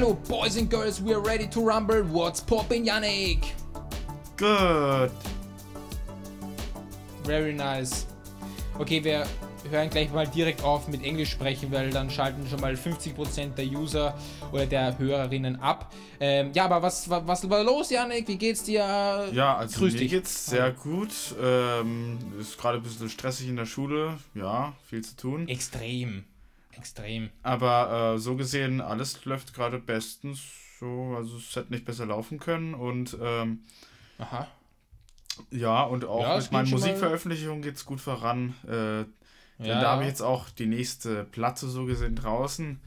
Hello, boys and girls, we are ready to rumble. What's poppin', Yannick? Good. Very nice. Okay, wir hören gleich mal direkt auf mit Englisch sprechen, weil dann schalten schon mal 50% der User oder der Hörerinnen ab. Ähm, ja, aber was, was, was war los, Yannick? Wie geht's dir? Ja, also Grüß mir dich. geht's sehr gut. Ähm, ist gerade ein bisschen stressig in der Schule. Ja, viel zu tun. Extrem extrem. Aber äh, so gesehen, alles läuft gerade bestens. So, also es hätte nicht besser laufen können. Und ähm, Aha. ja, und auch ja, mit meinen Musikveröffentlichungen geht es gut voran. Äh, ja. da habe ich jetzt auch die nächste Platte so gesehen draußen,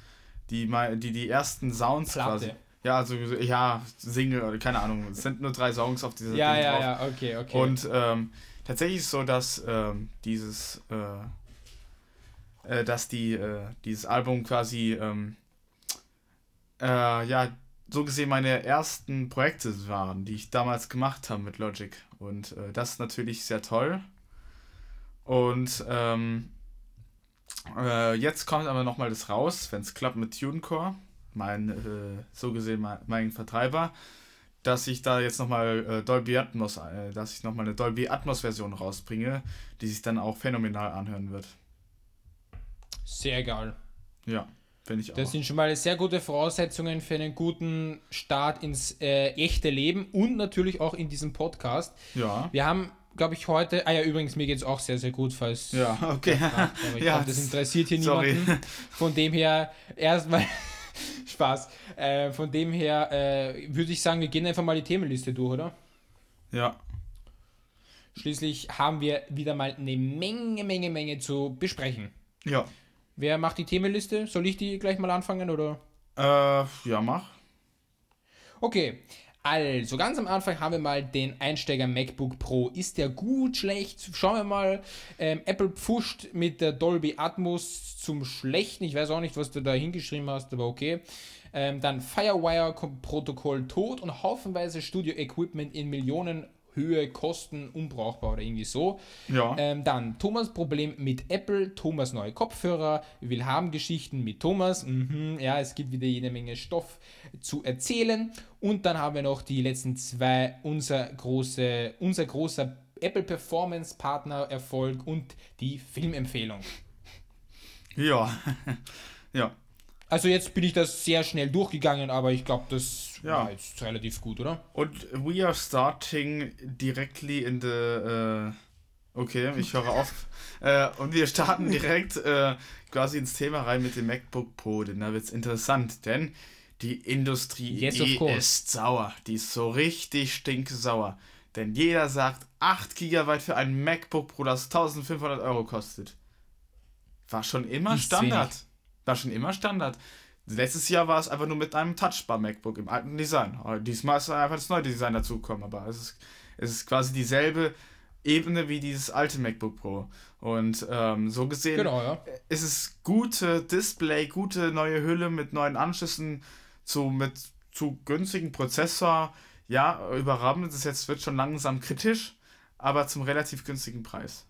die mal, die, die ersten Sounds Platte. quasi. Ja, also ja, Single, keine Ahnung. Es sind nur drei Songs auf dieser ja, Ding ja, drauf. Ja, ja, okay, okay. Und ähm, tatsächlich ist es so, dass ähm, dieses äh, äh, dass die, äh, dieses Album quasi, ähm, äh, ja, so gesehen meine ersten Projekte waren, die ich damals gemacht habe mit Logic. Und äh, das ist natürlich sehr toll. Und ähm, äh, jetzt kommt aber nochmal das raus, wenn es klappt mit TuneCore, mein, so gesehen mein, mein Vertreiber dass ich da jetzt nochmal äh, Dolby Atmos, äh, dass ich nochmal eine Dolby Atmos Version rausbringe, die sich dann auch phänomenal anhören wird sehr egal. Ja, finde ich auch. Das sind schon mal sehr gute Voraussetzungen für einen guten Start ins äh, echte Leben und natürlich auch in diesem Podcast. Ja. Wir haben glaube ich, heute. Ah ja, übrigens, mir geht es auch sehr, sehr gut, falls. Ja, okay. Fragt, ja, das interessiert hier sorry. niemanden. Von dem her, erstmal. Spaß. Äh, von dem her äh, würde ich sagen, wir gehen einfach mal die Themenliste durch, oder? Ja. Schließlich haben wir wieder mal eine Menge, Menge, Menge zu besprechen. Ja. Wer macht die Themenliste? Soll ich die gleich mal anfangen oder? Äh, ja, mach. Okay. Also, ganz am Anfang haben wir mal den Einsteiger MacBook Pro. Ist der gut, schlecht? Schauen wir mal. Ähm, Apple pfuscht mit der Dolby Atmos zum Schlechten. Ich weiß auch nicht, was du da hingeschrieben hast, aber okay. Ähm, dann Firewire-Protokoll tot und haufenweise Studio-Equipment in Millionen Höhe, Kosten, unbrauchbar oder irgendwie so. Ja. Ähm, dann Thomas Problem mit Apple, Thomas neue Kopfhörer, will haben Geschichten mit Thomas. Mhm, ja, es gibt wieder jede Menge Stoff zu erzählen. Und dann haben wir noch die letzten zwei, unser, große, unser großer Apple Performance Partner Erfolg und die Filmempfehlung. Ja, ja. Also jetzt bin ich das sehr schnell durchgegangen, aber ich glaube, das ja. war jetzt relativ gut, oder? Und we are starting directly in the. Uh, okay, ich höre auf. äh, und wir starten direkt äh, quasi ins Thema rein mit dem MacBook Pro, denn da wird es interessant, denn die Industrie yes, die ist sauer. Die ist so richtig stinksauer. Denn jeder sagt 8 GB für ein MacBook Pro, das 1500 Euro kostet. War schon immer Standard. Wenig. War schon immer Standard. Letztes Jahr war es einfach nur mit einem Touchbar-MacBook im alten Design. diesmal ist einfach das neue Design dazugekommen, aber es ist, es ist quasi dieselbe Ebene wie dieses alte MacBook Pro. Und ähm, so gesehen genau, ja. ist es gute Display, gute neue Hülle mit neuen Anschlüssen zu, mit zu günstigen Prozessor. Ja, überragend ist es jetzt, wird schon langsam kritisch, aber zum relativ günstigen Preis.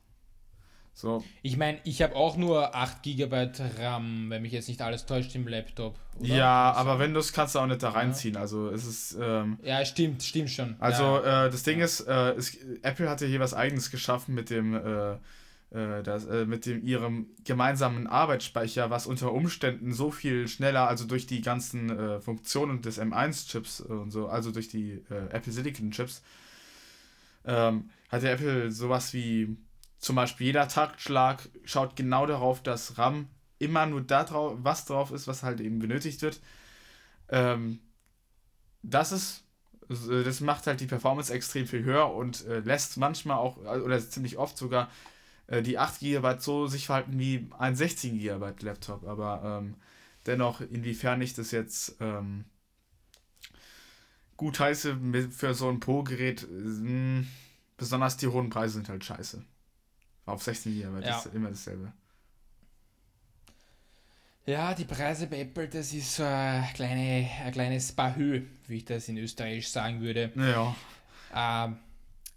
So. Ich meine, ich habe auch nur 8 GB RAM, wenn mich jetzt nicht alles täuscht im Laptop. Oder? Ja, also aber Windows kannst du auch nicht da reinziehen. Ja. Also es ist. Ähm, ja, stimmt, stimmt schon. Also ja. äh, das Ding ja. ist, äh, es, Apple hat ja hier was eigenes geschaffen mit dem äh, äh, das, äh, mit dem, ihrem gemeinsamen Arbeitsspeicher, was unter Umständen so viel schneller, also durch die ganzen äh, Funktionen des M1-Chips und so, also durch die äh, Apple Silicon-Chips, ähm, hat der Apple sowas wie zum Beispiel jeder Taktschlag schaut genau darauf, dass RAM immer nur da drauf, was drauf ist, was halt eben benötigt wird. Ähm, das ist, äh, das macht halt die Performance extrem viel höher und äh, lässt manchmal auch, äh, oder ziemlich oft sogar, äh, die 8 GB so sich verhalten wie ein 16 GB Laptop. Aber ähm, dennoch, inwiefern ich das jetzt ähm, gut heiße für so ein Pro-Gerät, äh, hm, besonders die hohen Preise sind halt scheiße. Auf 16 GB, ja. das ist immer dasselbe. Ja, die Preise bei Apple, das ist so eine kleine, ein kleines Bahö, wie ich das in Österreich sagen würde. Ja. Ähm,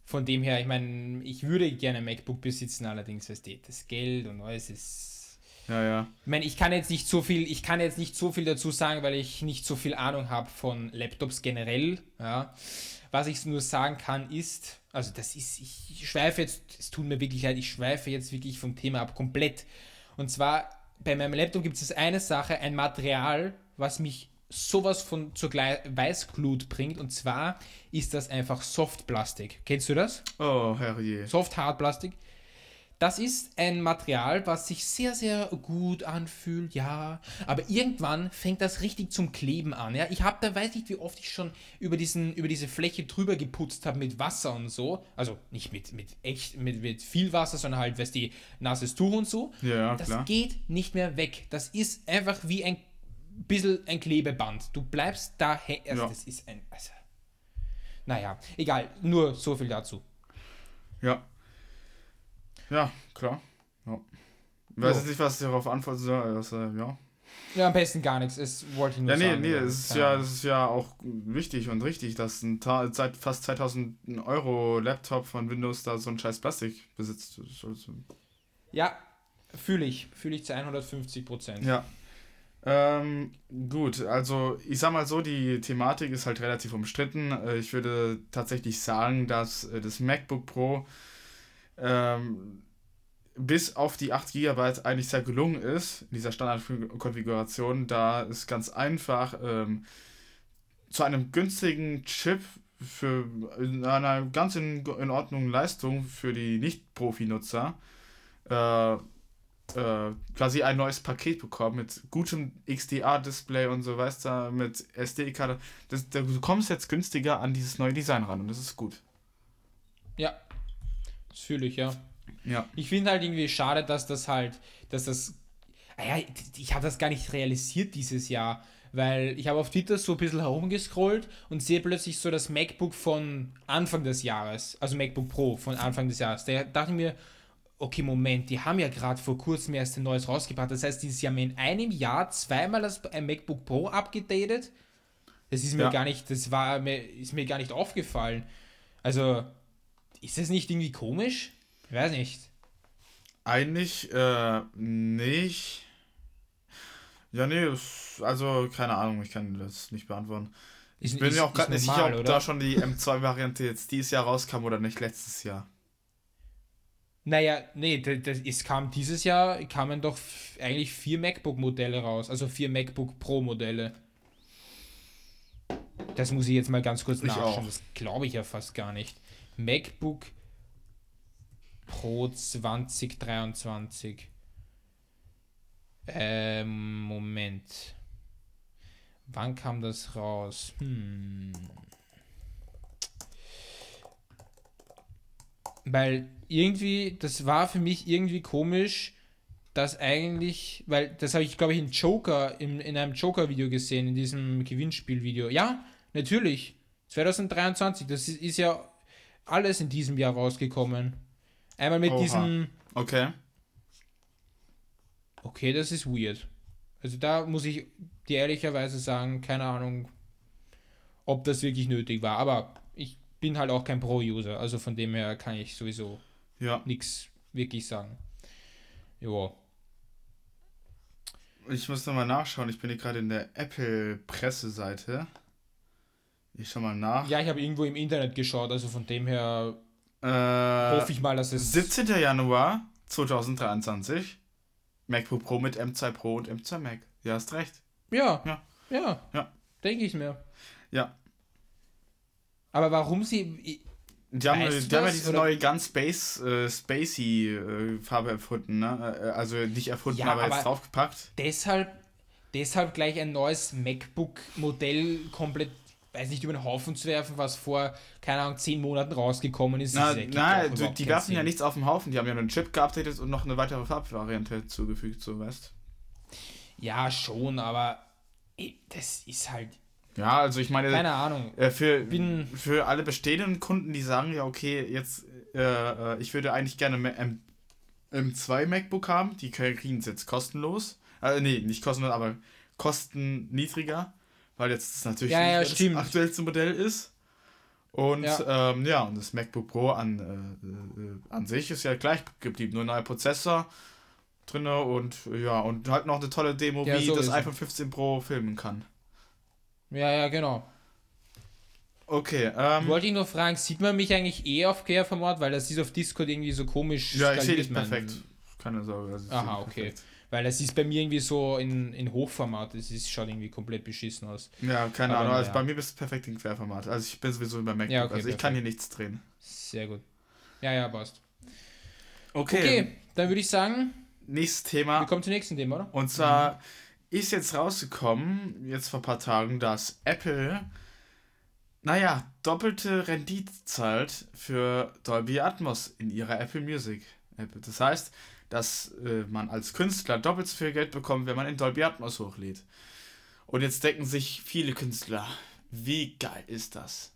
von dem her, ich meine, ich würde gerne ein MacBook besitzen, allerdings, weißt du, das Geld und alles ist. Ja, ja. Ich meine, ich kann jetzt nicht so viel, ich kann jetzt nicht so viel dazu sagen, weil ich nicht so viel Ahnung habe von Laptops generell. Ja. Was ich nur sagen kann, ist, also das ist, ich schweife jetzt, es tut mir wirklich leid, ich schweife jetzt wirklich vom Thema ab komplett. Und zwar, bei meinem Laptop gibt es eine Sache, ein Material, was mich sowas von zur Gle Weißglut bringt. Und zwar ist das einfach Softplastik. Kennst du das? Oh, herrje. Soft-Hard-Plastik das ist ein Material, was sich sehr, sehr gut anfühlt, ja. Aber irgendwann fängt das richtig zum Kleben an. Ja? Ich habe da, weiß nicht, wie oft ich schon über, diesen, über diese Fläche drüber geputzt habe mit Wasser und so. Also nicht mit, mit echt, mit, mit viel Wasser, sondern halt, weißt du, nasses Tuch und so. Ja, das klar. geht nicht mehr weg. Das ist einfach wie ein bisschen ein Klebeband. Du bleibst da. Also, ja. Das ist ein. Also, naja, egal. Nur so viel dazu. Ja, ja, klar. Ja. weiß jetzt nicht, was ich darauf antworten soll. Also, äh, ja. ja, am besten gar nichts. Es wollte ich nur ja, nee, sagen. Nee, es ist ja, es ist ja auch wichtig und richtig, dass ein Ta seit fast 2000 Euro Laptop von Windows da so ein scheiß Plastik besitzt. Also ja, fühle ich. Fühle ich zu 150 Prozent. Ja. Ähm, gut, also ich sag mal so, die Thematik ist halt relativ umstritten. Äh, ich würde tatsächlich sagen, dass äh, das MacBook Pro ähm, bis auf die 8 GB eigentlich sehr gelungen ist, in dieser Standardkonfiguration, da es ganz einfach ähm, zu einem günstigen Chip für einer ganz in, in Ordnung Leistung für die Nicht-Profi-Nutzer äh, äh, quasi ein neues Paket bekommen mit gutem XDR-Display und so, weißt du, mit SD-Karte. Du kommst jetzt günstiger an dieses neue Design ran und das ist gut. Ja, das fühle ich, ja. Ja. Ich finde halt irgendwie schade, dass das halt, dass das. Ah ja, ich habe das gar nicht realisiert dieses Jahr, weil ich habe auf Twitter so ein bisschen herumgescrollt und sehe plötzlich so das MacBook von Anfang des Jahres, also MacBook Pro von Anfang des Jahres. Da dachte ich mir, okay, Moment, die haben ja gerade vor kurzem erst ein neues rausgebracht. Das heißt, die haben in einem Jahr zweimal das MacBook Pro abgedatet. Das ist mir ja. gar nicht, das war mir, ist mir gar nicht aufgefallen. Also, ist das nicht irgendwie komisch? Ich weiß nicht. Eigentlich äh, nicht. Ja, nee, also keine Ahnung, ich kann das nicht beantworten. Ich ist, bin mir auch gerade nicht sicher, ob oder? da schon die M2-Variante jetzt dieses Jahr rauskam oder nicht letztes Jahr. Naja, nee, das, es kam dieses Jahr, kamen doch eigentlich vier MacBook-Modelle raus, also vier MacBook Pro-Modelle. Das muss ich jetzt mal ganz kurz nachschauen, das glaube ich ja fast gar nicht. MacBook Pro 2023. Ähm, Moment. Wann kam das raus? Hm. Weil irgendwie, das war für mich irgendwie komisch, dass eigentlich, weil das habe ich, glaube ich, in Joker, in, in einem Joker-Video gesehen, in diesem Gewinnspiel-Video. Ja, natürlich. 2023, das ist, ist ja alles in diesem Jahr rausgekommen. Einmal mit Oha. diesem. Okay. Okay, das ist weird. Also da muss ich dir ehrlicherweise sagen, keine Ahnung, ob das wirklich nötig war. Aber ich bin halt auch kein Pro-User, also von dem her kann ich sowieso ja. nichts wirklich sagen. Ja. Ich muss nochmal nachschauen, ich bin hier gerade in der Apple-Presseseite. Ich schau mal nach. Ja, ich habe irgendwo im Internet geschaut, also von dem her äh, hoffe ich mal, dass es. 17. Januar 2023. MacBook Pro mit M2 Pro und M2 Mac. Ja, hast recht. Ja. Ja. Ja. ja. Denke ich mir. Ja. Aber warum sie. Die haben, weißt die haben ja diese oder? neue ganz Space, äh, Spacey äh, Farbe erfunden, ne? Äh, also nicht erfunden, ja, aber, aber, jetzt draufgepackt. Deshalb, deshalb gleich ein neues MacBook Modell komplett weiß nicht, über den Haufen zu werfen, was vor, keine Ahnung, zehn Monaten rausgekommen ist. Na, ist nein, du, die werfen Sinn. ja nichts auf den Haufen, die haben ja nur einen Chip geupdatet und noch eine weitere Farbvariante zugefügt, so weißt Ja, schon, aber das ist halt. Ja, also ich meine. Keine Ahnung. Äh, für, Bin für alle bestehenden Kunden, die sagen, ja, okay, jetzt, äh, äh ich würde eigentlich gerne M M2 MacBook haben, die kriegen es jetzt kostenlos. Äh, nee, nicht kostenlos, aber kostenniedriger weil jetzt natürlich ja, nicht das aktuellste Modell ist. Und ja. Ähm, ja, und das MacBook Pro an, äh, äh an sich ist ja gleich geblieben, nur neuer Prozessor drin und ja, und halt noch eine tolle Demo, ja, wie das iPhone 15 Pro filmen kann. Ja, ja, genau. Okay, ähm, Ich wollte ihn nur fragen, sieht man mich eigentlich eh auf Querformat, weil das ist auf Discord irgendwie so komisch. Ja, ich sehe dich perfekt. Keine Sorge. Aha, eh okay. Perfekt. Weil es ist bei mir irgendwie so in, in Hochformat, es ist, schaut irgendwie komplett beschissen aus. Ja, keine Ahnung, also ja. bei mir bist du perfekt in Querformat. Also ich bin sowieso über MacBook, ja, okay, also perfekt. ich kann hier nichts drehen. Sehr gut. Ja, ja, passt. Okay. Okay, dann würde ich sagen... Nächstes Thema. Wir kommen zum nächsten Thema, oder? Und zwar mhm. ist jetzt rausgekommen, jetzt vor ein paar Tagen, dass Apple, naja, doppelte Rendite zahlt für Dolby Atmos in ihrer Apple Music. Das heißt, dass äh, man als Künstler doppelt so viel Geld bekommt, wenn man in Dolby Atmos hochlädt. Und jetzt denken sich viele Künstler, wie geil ist das?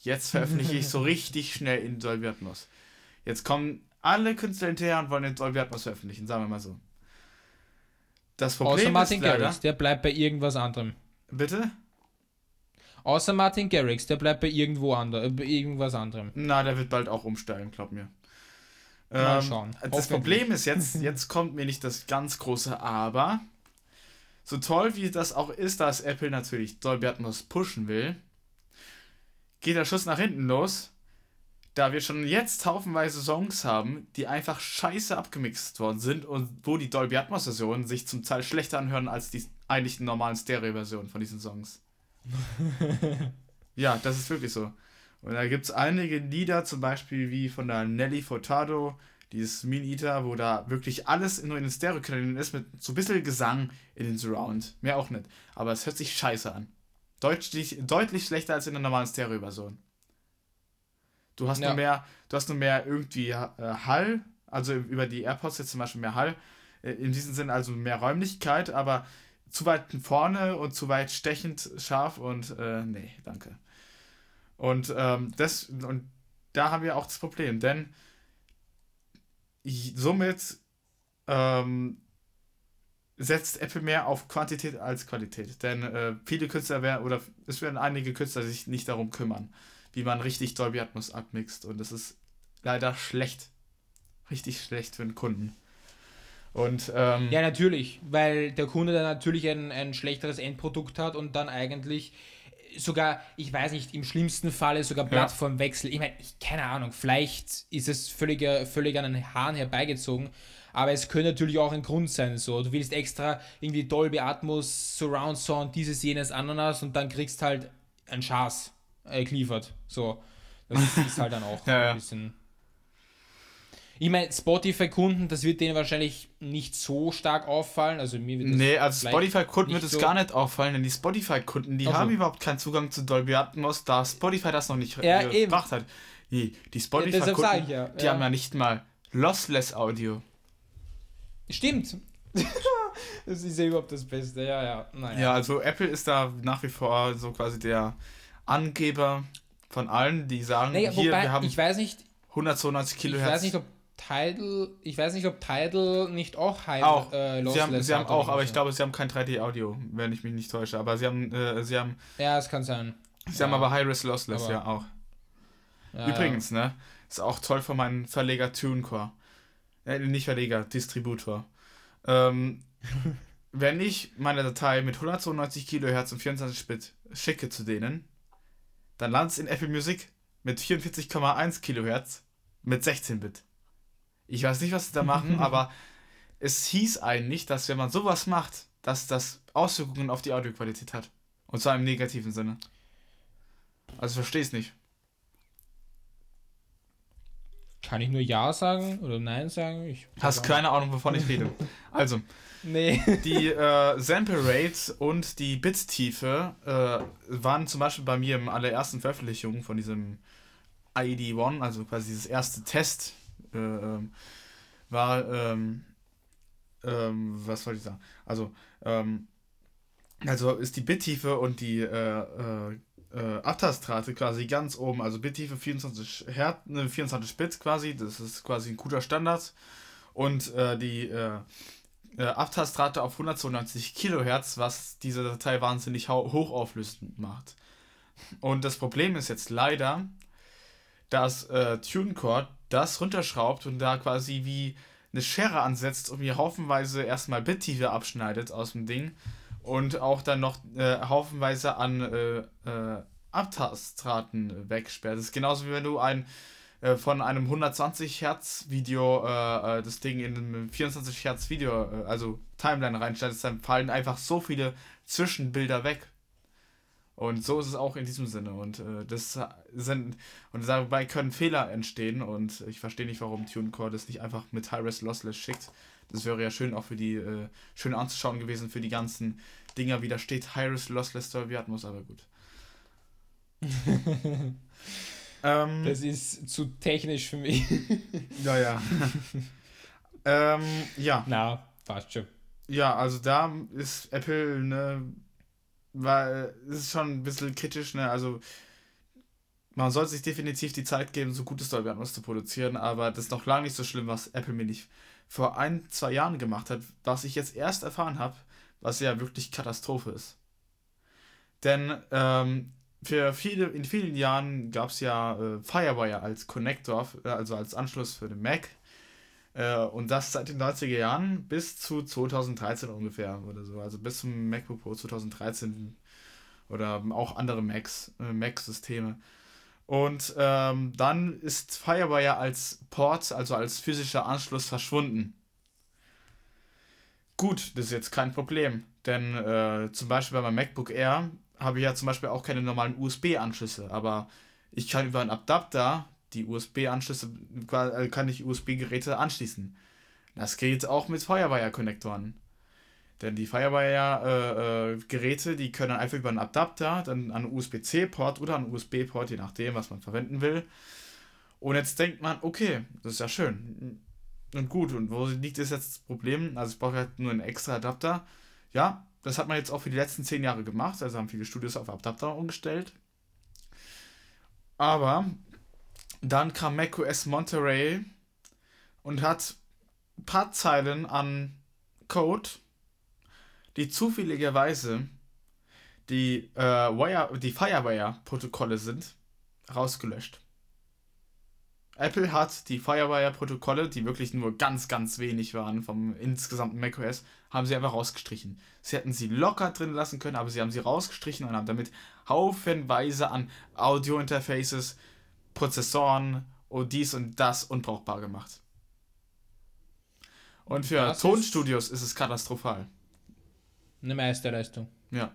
Jetzt veröffentliche ich so richtig schnell in Dolby Atmos. Jetzt kommen alle Künstler hinterher und wollen in Dolby Atmos veröffentlichen, sagen wir mal so. Das Problem Außer Martin ist leider, Garrix, der bleibt bei irgendwas anderem. Bitte? Außer Martin Garrix, der bleibt bei irgendwo anderem, irgendwas anderem. Na, der wird bald auch umsteigen, glaub mir. Mal ähm, schauen. das Problem ist, jetzt, jetzt kommt mir nicht das ganz große Aber. So toll wie das auch ist, dass Apple natürlich Dolby Atmos pushen will, geht der Schuss nach hinten los, da wir schon jetzt haufenweise Songs haben, die einfach scheiße abgemixt worden sind und wo die Dolby Atmos Versionen sich zum Teil schlechter anhören als die eigentlich normalen Stereo Versionen von diesen Songs. ja, das ist wirklich so. Und da gibt es einige Lieder, zum Beispiel wie von der Nelly Furtado, dieses Mean Eater, wo da wirklich alles nur in den stereo Stereokanälen ist, mit so ein bisschen Gesang in den Surround. Mehr auch nicht. Aber es hört sich scheiße an. Deutlich, deutlich schlechter als in der normalen Stereo-Version. Du hast ja. nur mehr, du hast nur mehr irgendwie äh, Hall, also über die AirPods jetzt zum Beispiel mehr Hall, äh, in diesem Sinn also mehr Räumlichkeit, aber zu weit vorne und zu weit stechend scharf und äh, nee, danke. Und, ähm, das, und da haben wir auch das Problem, denn somit ähm, setzt Apple mehr auf Quantität als Qualität. Denn äh, viele Künstler werden, oder es werden einige Künstler sich nicht darum kümmern, wie man richtig Dolby Atmos abmixt. Und das ist leider schlecht. Richtig schlecht für den Kunden. Und, ähm, ja, natürlich, weil der Kunde dann natürlich ein, ein schlechteres Endprodukt hat und dann eigentlich sogar, ich weiß nicht, im schlimmsten Falle sogar Plattformwechsel. Ja. Ich meine, ich, keine Ahnung, vielleicht ist es völlig, völlig an den Haaren herbeigezogen, aber es könnte natürlich auch ein Grund sein. So, du willst extra irgendwie Dolby Atmos, Surround Sound, dieses, jenes, Ananas und dann kriegst halt einen Schaß äh, geliefert. So, das ist halt dann auch ja, ein bisschen. Ich meine, Spotify-Kunden, das wird denen wahrscheinlich nicht so stark auffallen. Also mir wird das Nee, als Spotify-Kunden wird es so gar nicht auffallen, denn die Spotify-Kunden, die also. haben überhaupt keinen Zugang zu Dolby Atmos, da Spotify das noch nicht ja, gebracht eben. hat. Die, die Spotify-Kunden, ja, ja. die haben ja nicht mal Lossless Audio. Stimmt. das ist ja überhaupt das Beste, ja, ja. Naja. Ja, also Apple ist da nach wie vor so quasi der Angeber von allen, die sagen, naja, hier, wir haben ich weiß nicht, 192 Kilohertz. Ich weiß nicht, ob Tidal, ich weiß nicht, ob Tidal nicht auch High auch. Äh, sie haben, sie haben halt auch, aber ich glaube, sie haben kein 3D-Audio, wenn ich mich nicht täusche. Aber sie haben, äh, sie haben. Ja, es kann sein. Sie ja. haben aber High-Res Lossless, aber. ja, auch. Ja, Übrigens, ja. ne? Ist auch toll von meinem Verleger TuneCore. Äh, nicht Verleger, Distributor. Ähm, wenn ich meine Datei mit 192 Kilohertz und 24 Bit schicke zu denen, dann landet es in Apple Music mit 44,1 Kilohertz mit 16 Bit. Ich weiß nicht, was sie da machen, aber es hieß eigentlich, dass wenn man sowas macht, dass das Auswirkungen auf die Audioqualität hat. Und zwar im negativen Sinne. Also verstehe es nicht. Kann ich nur Ja sagen oder Nein sagen? Ich Hast keine Ahnung, wovon ich rede. Also, nee. die äh, Sample Rate und die Bits-Tiefe äh, waren zum Beispiel bei mir im allerersten Veröffentlichung von diesem ID1, also quasi dieses erste Test, äh, ähm, war, ähm, ähm, was wollte ich sagen? Also, ähm, also ist die Bittiefe und die äh, äh, äh Abtastrate quasi ganz oben, also Bittiefe 24 Hertz, 24 Bit quasi, das ist quasi ein guter Standard. Und äh, die äh, Abtastrate auf 192 Kilohertz, was diese Datei wahnsinnig hochauflösend macht. Und das Problem ist jetzt leider, dass äh, TuneCore das runterschraubt und da quasi wie eine Schere ansetzt und mir haufenweise erstmal Bittiefe abschneidet aus dem Ding und auch dann noch äh, haufenweise an äh, äh, Abtastraten wegsperrt. Das ist genauso wie wenn du ein äh, von einem 120 Hertz Video äh, äh, das Ding in einem 24 Hertz Video, also Timeline reinschneidest, dann fallen einfach so viele Zwischenbilder weg. Und so ist es auch in diesem Sinne. Und äh, das sind und dabei können Fehler entstehen. Und ich verstehe nicht, warum TuneCore das nicht einfach mit High-Res Lossless schickt. Das wäre ja schön auch für die, äh, schön anzuschauen gewesen für die ganzen Dinger, wie da steht High-Res Lossless Dolby Atmos, aber gut. ähm, das ist zu technisch für mich. Naja. ja. ähm, ja. Na, passt schon. Ja, also da ist Apple eine weil äh, es ist schon ein bisschen kritisch, ne? Also man soll sich definitiv die Zeit geben, so gutes Dolby Atmos zu produzieren, aber das ist noch lange nicht so schlimm, was Apple mir nicht vor ein, zwei Jahren gemacht hat, was ich jetzt erst erfahren habe, was ja wirklich Katastrophe ist. Denn ähm, für viele, in vielen Jahren gab es ja äh, Firewire als Connector, also als Anschluss für den Mac. Äh, und das seit den 90er Jahren bis zu 2013 ungefähr oder so. Also bis zum MacBook Pro 2013 oder auch andere Macs, äh, Mac-Systeme. Und ähm, dann ist Firewire als Port, also als physischer Anschluss verschwunden. Gut, das ist jetzt kein Problem, denn äh, zum Beispiel bei meinem MacBook Air habe ich ja zum Beispiel auch keine normalen USB-Anschlüsse, aber ich kann über einen Adapter die USB-Anschlüsse, äh, kann ich USB-Geräte anschließen. Das geht auch mit Firewire-Konnektoren. Denn die Firewire-Geräte, die können einfach über einen Adapter, dann an USB-C-Port oder an USB-Port, je nachdem, was man verwenden will. Und jetzt denkt man, okay, das ist ja schön und gut. Und wo liegt jetzt das Problem? Also ich brauche halt nur einen extra Adapter. Ja, das hat man jetzt auch für die letzten zehn Jahre gemacht. Also haben viele Studios auf Adapter umgestellt. Aber dann kam macOS Monterey und hat ein paar Zeilen an Code, die zufälligerweise die, äh, Wire, die Firewire-Protokolle sind, rausgelöscht. Apple hat die Firewire-Protokolle, die wirklich nur ganz, ganz wenig waren vom insgesamten macOS, haben sie einfach rausgestrichen. Sie hätten sie locker drin lassen können, aber sie haben sie rausgestrichen und haben damit haufenweise an Audio-Interfaces Prozessoren und dies und das unbrauchbar gemacht. Und für das Tonstudios ist, ist es katastrophal. Eine Meisterleistung. Ja.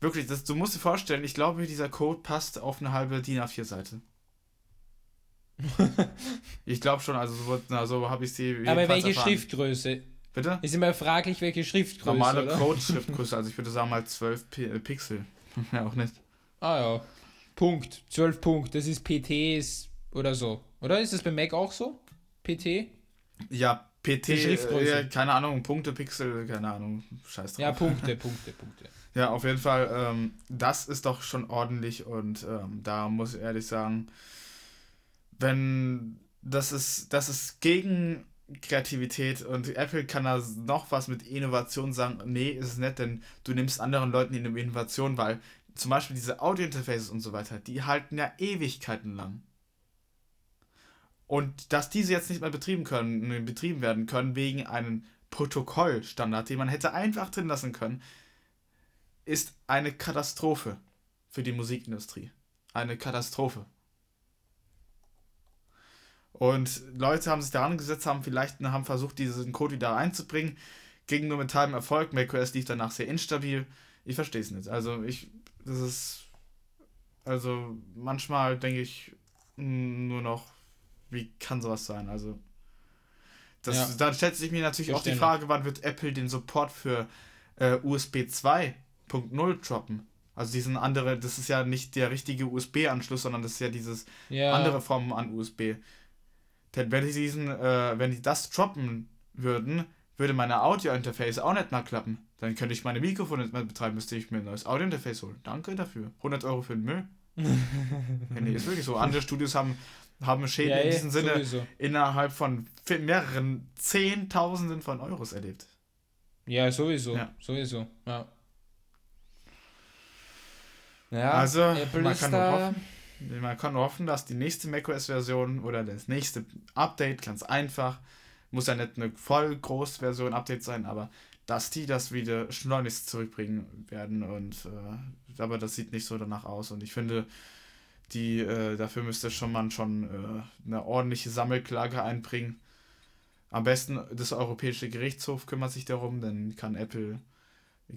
Wirklich, das, du musst dir vorstellen, ich glaube, dieser Code passt auf eine halbe DIN A4-Seite. ich glaube schon, also so, so habe ich sie. Aber welche erfahren. Schriftgröße? Bitte? Ist immer fraglich, welche Schriftgröße. Normale Code-Schriftgröße, also ich würde sagen mal 12 P äh, Pixel. ja, auch nicht. Ah ja. Punkt, 12 Punkt, das ist PTs oder so. Oder ist das bei Mac auch so? PT? Ja, PT, äh, keine Ahnung, Punkte, Pixel, keine Ahnung, scheiß drauf. Ja, Punkte, Punkte, Punkte. Ja, auf jeden Fall, ähm, das ist doch schon ordentlich und ähm, da muss ich ehrlich sagen, wenn das ist, das ist gegen Kreativität und Apple kann da noch was mit Innovation sagen. Nee, ist es nicht, denn du nimmst anderen Leuten die Innovation, weil zum Beispiel diese Audio-Interfaces und so weiter, die halten ja Ewigkeiten lang. Und dass diese jetzt nicht mehr betrieben können, betrieben werden können wegen einem Protokollstandard, den man hätte einfach drin lassen können, ist eine Katastrophe für die Musikindustrie. Eine Katastrophe. Und Leute haben sich daran gesetzt, haben vielleicht haben versucht, diesen Code wieder reinzubringen. Ging nur mit halbem Erfolg. macOS lief danach sehr instabil. Ich verstehe es nicht. Also ich das ist. Also manchmal denke ich nur noch, wie kann sowas sein? Also. Das, ja. Da stellt sich mir natürlich ich auch die Frage, wann wird Apple den Support für äh, USB 2.0 droppen? Also diesen andere, das ist ja nicht der richtige USB-Anschluss, sondern das ist ja dieses ja. andere Form an USB. Denn wenn die diesen, äh, wenn die das droppen würden, würde meine Audio-Interface auch nicht mal klappen. Dann könnte ich meine Mikrofone betreiben, müsste ich mir ein neues Audio-Interface holen. Danke dafür. 100 Euro für den Müll. ja, nee, ist wirklich so. Andere Studios haben, haben Schäden ja, in diesem Sinne sowieso. innerhalb von mehreren Zehntausenden von Euros erlebt. Ja, sowieso. Ja. Sowieso. Ja. Ja, also, Apple man kann, hoffen, man kann hoffen, dass die nächste macOS-Version oder das nächste Update ganz einfach, muss ja nicht eine voll große Version Update sein, aber dass die das wieder schleunigst zurückbringen werden. Und äh, aber das sieht nicht so danach aus. Und ich finde, die äh, dafür müsste schon man schon äh, eine ordentliche Sammelklage einbringen. Am besten das Europäische Gerichtshof kümmert sich darum, dann kann Apple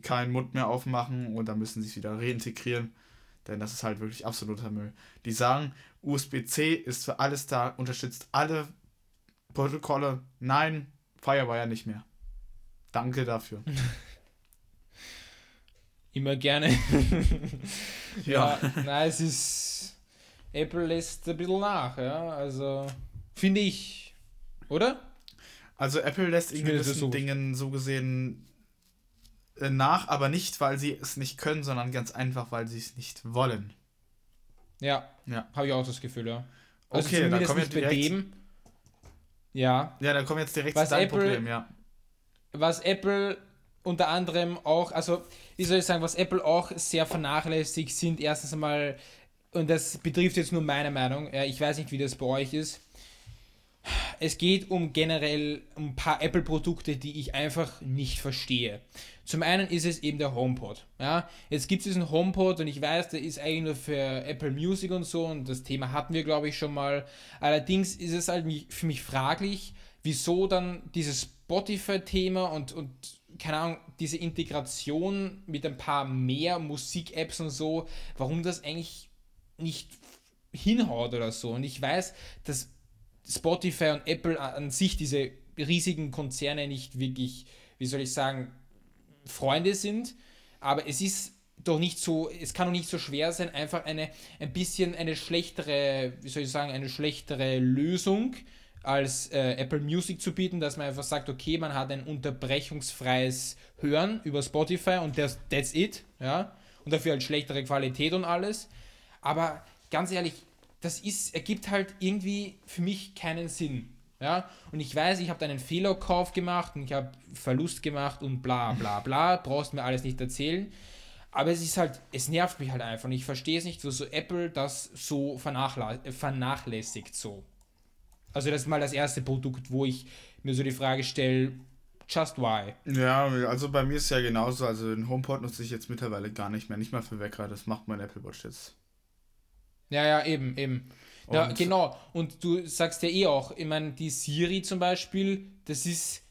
keinen Mund mehr aufmachen und dann müssen sie es wieder reintegrieren. Denn das ist halt wirklich absoluter Müll. Die sagen, USB-C ist für alles da, unterstützt alle Protokolle. Nein, Firewire nicht mehr. Danke dafür. Immer gerne. ja. ja. Nein, es ist. Apple lässt ein bisschen nach, ja. Also, finde ich. Oder? Also, Apple lässt in gewissen Dingen so gesehen äh, nach, aber nicht, weil sie es nicht können, sondern ganz einfach, weil sie es nicht wollen. Ja. Ja. Habe ich auch das Gefühl, ja. Also okay, dann kommen wir direkt. Bei dem, ja. Ja, dann kommen wir jetzt direkt zu deinem Apple, Problem, ja was Apple unter anderem auch, also wie soll ich sagen, was Apple auch sehr vernachlässigt sind, erstens einmal, und das betrifft jetzt nur meine Meinung, ich weiß nicht, wie das bei euch ist, es geht um generell ein paar Apple-Produkte, die ich einfach nicht verstehe. Zum einen ist es eben der HomePod. Ja? Jetzt gibt es diesen HomePod und ich weiß, der ist eigentlich nur für Apple Music und so und das Thema hatten wir, glaube ich, schon mal. Allerdings ist es halt für mich fraglich, wieso dann dieses Spotify-Thema und, und keine Ahnung, diese Integration mit ein paar mehr Musik-Apps und so, warum das eigentlich nicht hinhaut oder so. Und ich weiß, dass Spotify und Apple an sich, diese riesigen Konzerne, nicht wirklich, wie soll ich sagen, Freunde sind, aber es ist doch nicht so, es kann doch nicht so schwer sein, einfach eine ein bisschen eine schlechtere, wie soll ich sagen, eine schlechtere Lösung äh, als äh, Apple Music zu bieten, dass man einfach sagt, okay, man hat ein unterbrechungsfreies Hören über Spotify und das, that's it, ja, und dafür halt schlechtere Qualität und alles. Aber ganz ehrlich, das ist, ergibt halt irgendwie für mich keinen Sinn. Ja, und ich weiß, ich habe einen Fehlerkauf gemacht und ich habe Verlust gemacht und bla bla bla, brauchst mir alles nicht erzählen. Aber es ist halt, es nervt mich halt einfach und ich verstehe es nicht, wieso Apple das so vernachlässigt so. Also das ist mal das erste Produkt, wo ich mir so die Frage stelle, just why? Ja, also bei mir ist ja genauso. Also den HomePod nutze ich jetzt mittlerweile gar nicht mehr, nicht mal für Wecker. Das macht mein Apple Watch jetzt. Ja, ja, eben, eben. Ja, genau. Und du sagst ja eh auch, ich meine, die Siri zum Beispiel, das ist,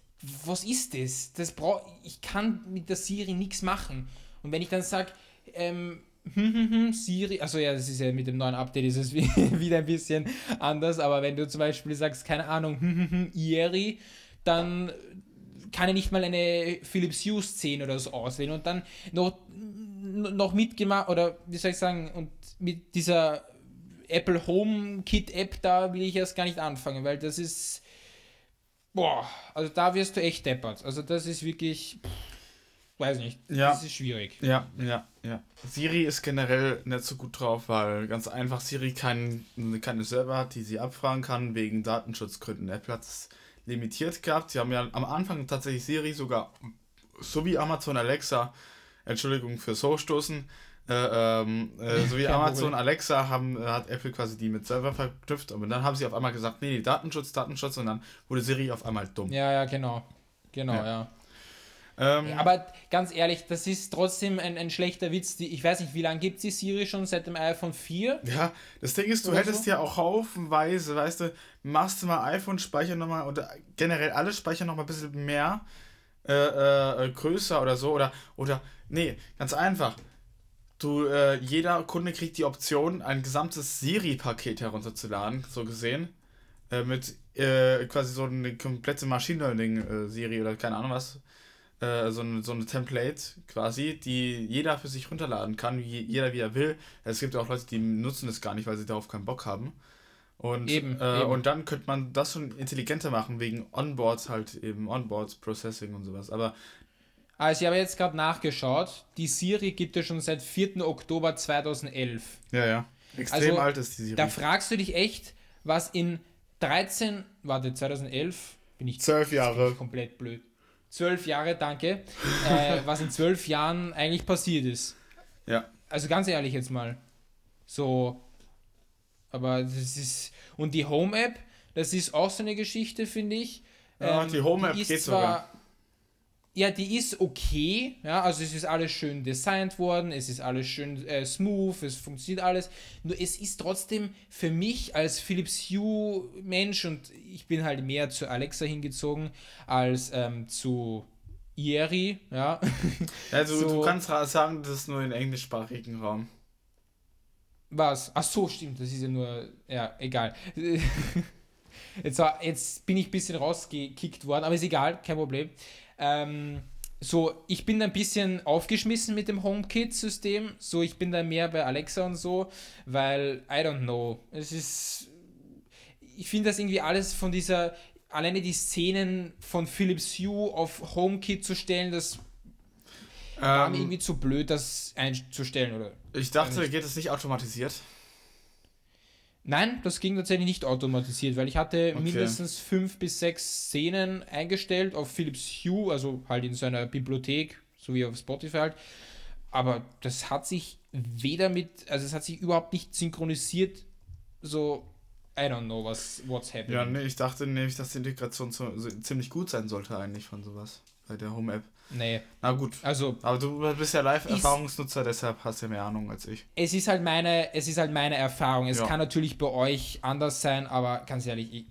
was ist das? Das brauch, ich kann mit der Siri nichts machen. Und wenn ich dann sage, ähm, Siri, also ja, das ist ja mit dem neuen Update ist es wieder ein bisschen anders, aber wenn du zum Beispiel sagst, keine Ahnung, Ieri, dann kann er nicht mal eine Philips Hue Szene oder so auswählen und dann noch, noch mitgemacht oder wie soll ich sagen, und mit dieser Apple Home Kit App, da will ich erst gar nicht anfangen, weil das ist, boah, also da wirst du echt deppert. Also das ist wirklich. Pff weiß nicht. Ja. Das ist schwierig. Ja, ja, ja. Siri ist generell nicht so gut drauf, weil ganz einfach Siri kein, keine Server hat, die sie abfragen kann, wegen Datenschutzgründen. Der Platz ist limitiert gehabt. Sie haben ja am Anfang tatsächlich Siri sogar, so wie Amazon Alexa, Entschuldigung für so stoßen, äh, ähm, äh, so wie Amazon Alexa haben, äh, hat Apple quasi die mit Server verknüpft, und dann haben sie auf einmal gesagt, nee, Datenschutz, Datenschutz und dann wurde Siri auf einmal dumm. Ja, ja, genau. Genau, ja. ja. Ähm, aber ganz ehrlich, das ist trotzdem ein, ein schlechter Witz. ich weiß nicht, wie lange gibt es die Siri schon seit dem iPhone 4? Ja, das Ding ist, du Oder hättest so? ja auch haufenweise, weißt du, machst du mal iPhone-Speicher nochmal oder generell alle Speicher nochmal ein bisschen mehr. Äh, äh, äh, größer oder so oder oder nee ganz einfach du äh, jeder Kunde kriegt die Option ein gesamtes Siri Paket herunterzuladen so gesehen äh, mit äh, quasi so eine komplette Machine Learning äh, Siri oder keine Ahnung was äh, so, ein, so eine Template quasi, die jeder für sich runterladen kann, wie jeder wie er will. Es gibt auch Leute, die nutzen das gar nicht, weil sie darauf keinen Bock haben. Und, eben, äh, eben. und dann könnte man das schon intelligenter machen, wegen Onboards halt eben, Onboards, Processing und sowas. Aber also ich habe jetzt gerade nachgeschaut, die Siri gibt es schon seit 4. Oktober 2011. Ja, ja. Extrem also, alt ist die Siri. Da fragst du dich echt, was in 13, warte, 2011 bin ich 12 Jahre. ich komplett blöd zwölf Jahre, danke, äh, was in zwölf Jahren eigentlich passiert ist. Ja. Also ganz ehrlich jetzt mal. So. Aber das ist. Und die Home-App, das ist auch so eine Geschichte, finde ich. Ähm, ja, die Home-App geht zwar, sogar ja, die ist okay. Ja, also es ist alles schön designt worden, es ist alles schön äh, smooth, es funktioniert alles. Nur es ist trotzdem für mich als Philips Hue Mensch und ich bin halt mehr zu Alexa hingezogen als ähm, zu Ieri. Ja. Also so. du kannst sagen, das ist nur im englischsprachigen Raum. Was? Ach so, stimmt, das ist ja nur, ja, egal. Jetzt, jetzt bin ich ein bisschen rausgekickt worden, aber ist egal, kein Problem. Ähm, so, ich bin ein bisschen aufgeschmissen mit dem HomeKit-System. So, ich bin da mehr bei Alexa und so, weil, I don't know. Es ist. Ich finde das irgendwie alles von dieser. Alleine die Szenen von Philips Hue auf HomeKit zu stellen, das ähm, war mir ähm. irgendwie zu blöd, das einzustellen, oder? Ich dachte, äh, geht das nicht automatisiert? Nein, das ging tatsächlich nicht automatisiert, weil ich hatte okay. mindestens fünf bis sechs Szenen eingestellt auf Philips Hue, also halt in seiner Bibliothek, so wie auf Spotify halt. Aber das hat sich weder mit, also es hat sich überhaupt nicht synchronisiert, so I don't know, was, what's happening. Ja, nee, ich dachte nämlich, dass die Integration so, so ziemlich gut sein sollte eigentlich von sowas, bei der Home-App. Nee. Na gut. Also, aber du bist ja Live-Erfahrungsnutzer, deshalb hast du mehr Ahnung als ich. Es ist halt meine, es ist halt meine Erfahrung. Es ja. kann natürlich bei euch anders sein, aber ganz ehrlich, ich,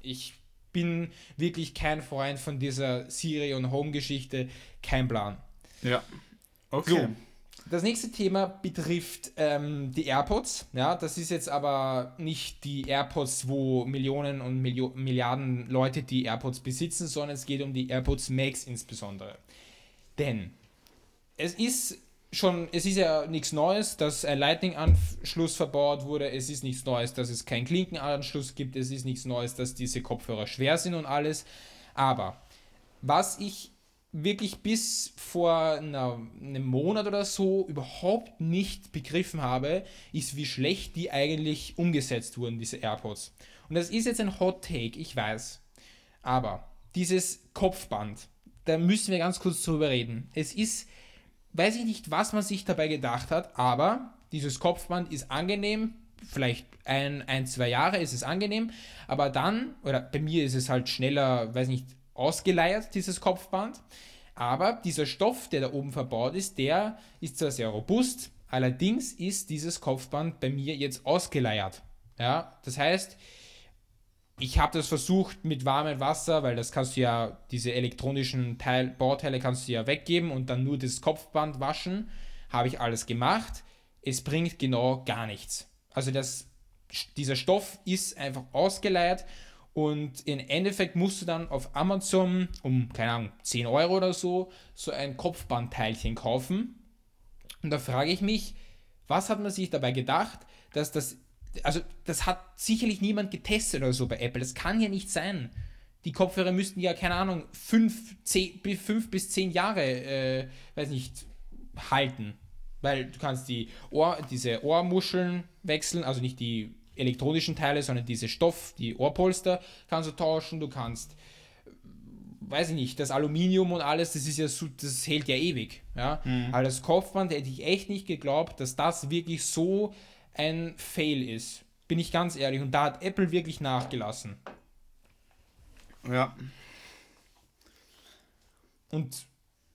ich bin wirklich kein Freund von dieser Siri und Home-Geschichte. Kein Plan. Ja. Okay. So. Das nächste Thema betrifft ähm, die AirPods. Ja, das ist jetzt aber nicht die AirPods, wo Millionen und Milio Milliarden Leute die AirPods besitzen, sondern es geht um die AirPods Max insbesondere. Denn es ist schon, es ist ja nichts Neues, dass ein Lightning-Anschluss verbaut wurde. Es ist nichts Neues, dass es keinen Klinkenanschluss gibt. Es ist nichts Neues, dass diese Kopfhörer schwer sind und alles. Aber was ich wirklich bis vor einer, einem Monat oder so überhaupt nicht begriffen habe, ist, wie schlecht die eigentlich umgesetzt wurden, diese AirPods. Und das ist jetzt ein Hot Take, ich weiß. Aber dieses Kopfband, da müssen wir ganz kurz drüber reden. Es ist, weiß ich nicht, was man sich dabei gedacht hat, aber dieses Kopfband ist angenehm. Vielleicht ein, ein, zwei Jahre ist es angenehm, aber dann, oder bei mir ist es halt schneller, weiß nicht, ausgeleiert, dieses Kopfband. Aber dieser Stoff, der da oben verbaut ist, der ist zwar sehr robust, allerdings ist dieses Kopfband bei mir jetzt ausgeleiert. Ja, das heißt, ich habe das versucht mit warmem Wasser, weil das kannst du ja, diese elektronischen Teil, Bauteile kannst du ja weggeben und dann nur das Kopfband waschen. Habe ich alles gemacht. Es bringt genau gar nichts. Also das, dieser Stoff ist einfach ausgeleiert und im Endeffekt musst du dann auf Amazon um, keine Ahnung, 10 Euro oder so, so ein Kopfbandteilchen kaufen. Und da frage ich mich, was hat man sich dabei gedacht, dass das also das hat sicherlich niemand getestet oder so bei Apple. Das kann ja nicht sein. Die Kopfhörer müssten ja, keine Ahnung, fünf, zehn, fünf bis zehn Jahre, äh, weiß nicht, halten. Weil du kannst die Ohr, diese Ohrmuscheln wechseln, also nicht die elektronischen Teile, sondern diese Stoff, die Ohrpolster kannst du tauschen, du kannst, äh, weiß ich nicht, das Aluminium und alles, das ist ja so, das hält ja ewig. Ja? Mhm. Aber das Kopfband hätte ich echt nicht geglaubt, dass das wirklich so ein Fail ist. Bin ich ganz ehrlich. Und da hat Apple wirklich nachgelassen. Ja. Und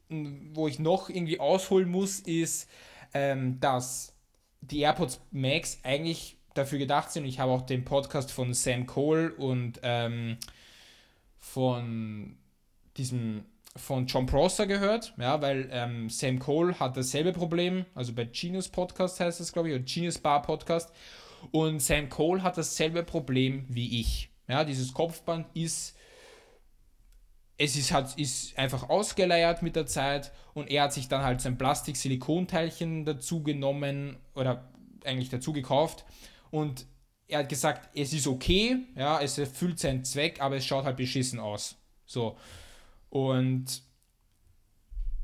wo ich noch irgendwie ausholen muss, ist, ähm, dass die AirPods Max eigentlich dafür gedacht sind. Ich habe auch den Podcast von Sam Cole und ähm, von diesem von John Prosser gehört, ja, weil ähm, Sam Cole hat dasselbe Problem, also bei Genius Podcast heißt es, glaube ich, oder Genius Bar Podcast. Und Sam Cole hat dasselbe Problem wie ich. Ja, dieses Kopfband ist, es ist, halt, ist einfach ausgeleiert mit der Zeit und er hat sich dann halt sein Plastik-Silikonteilchen dazu genommen oder eigentlich dazu gekauft und er hat gesagt, es ist okay, ja, es erfüllt seinen Zweck, aber es schaut halt beschissen aus. So. Und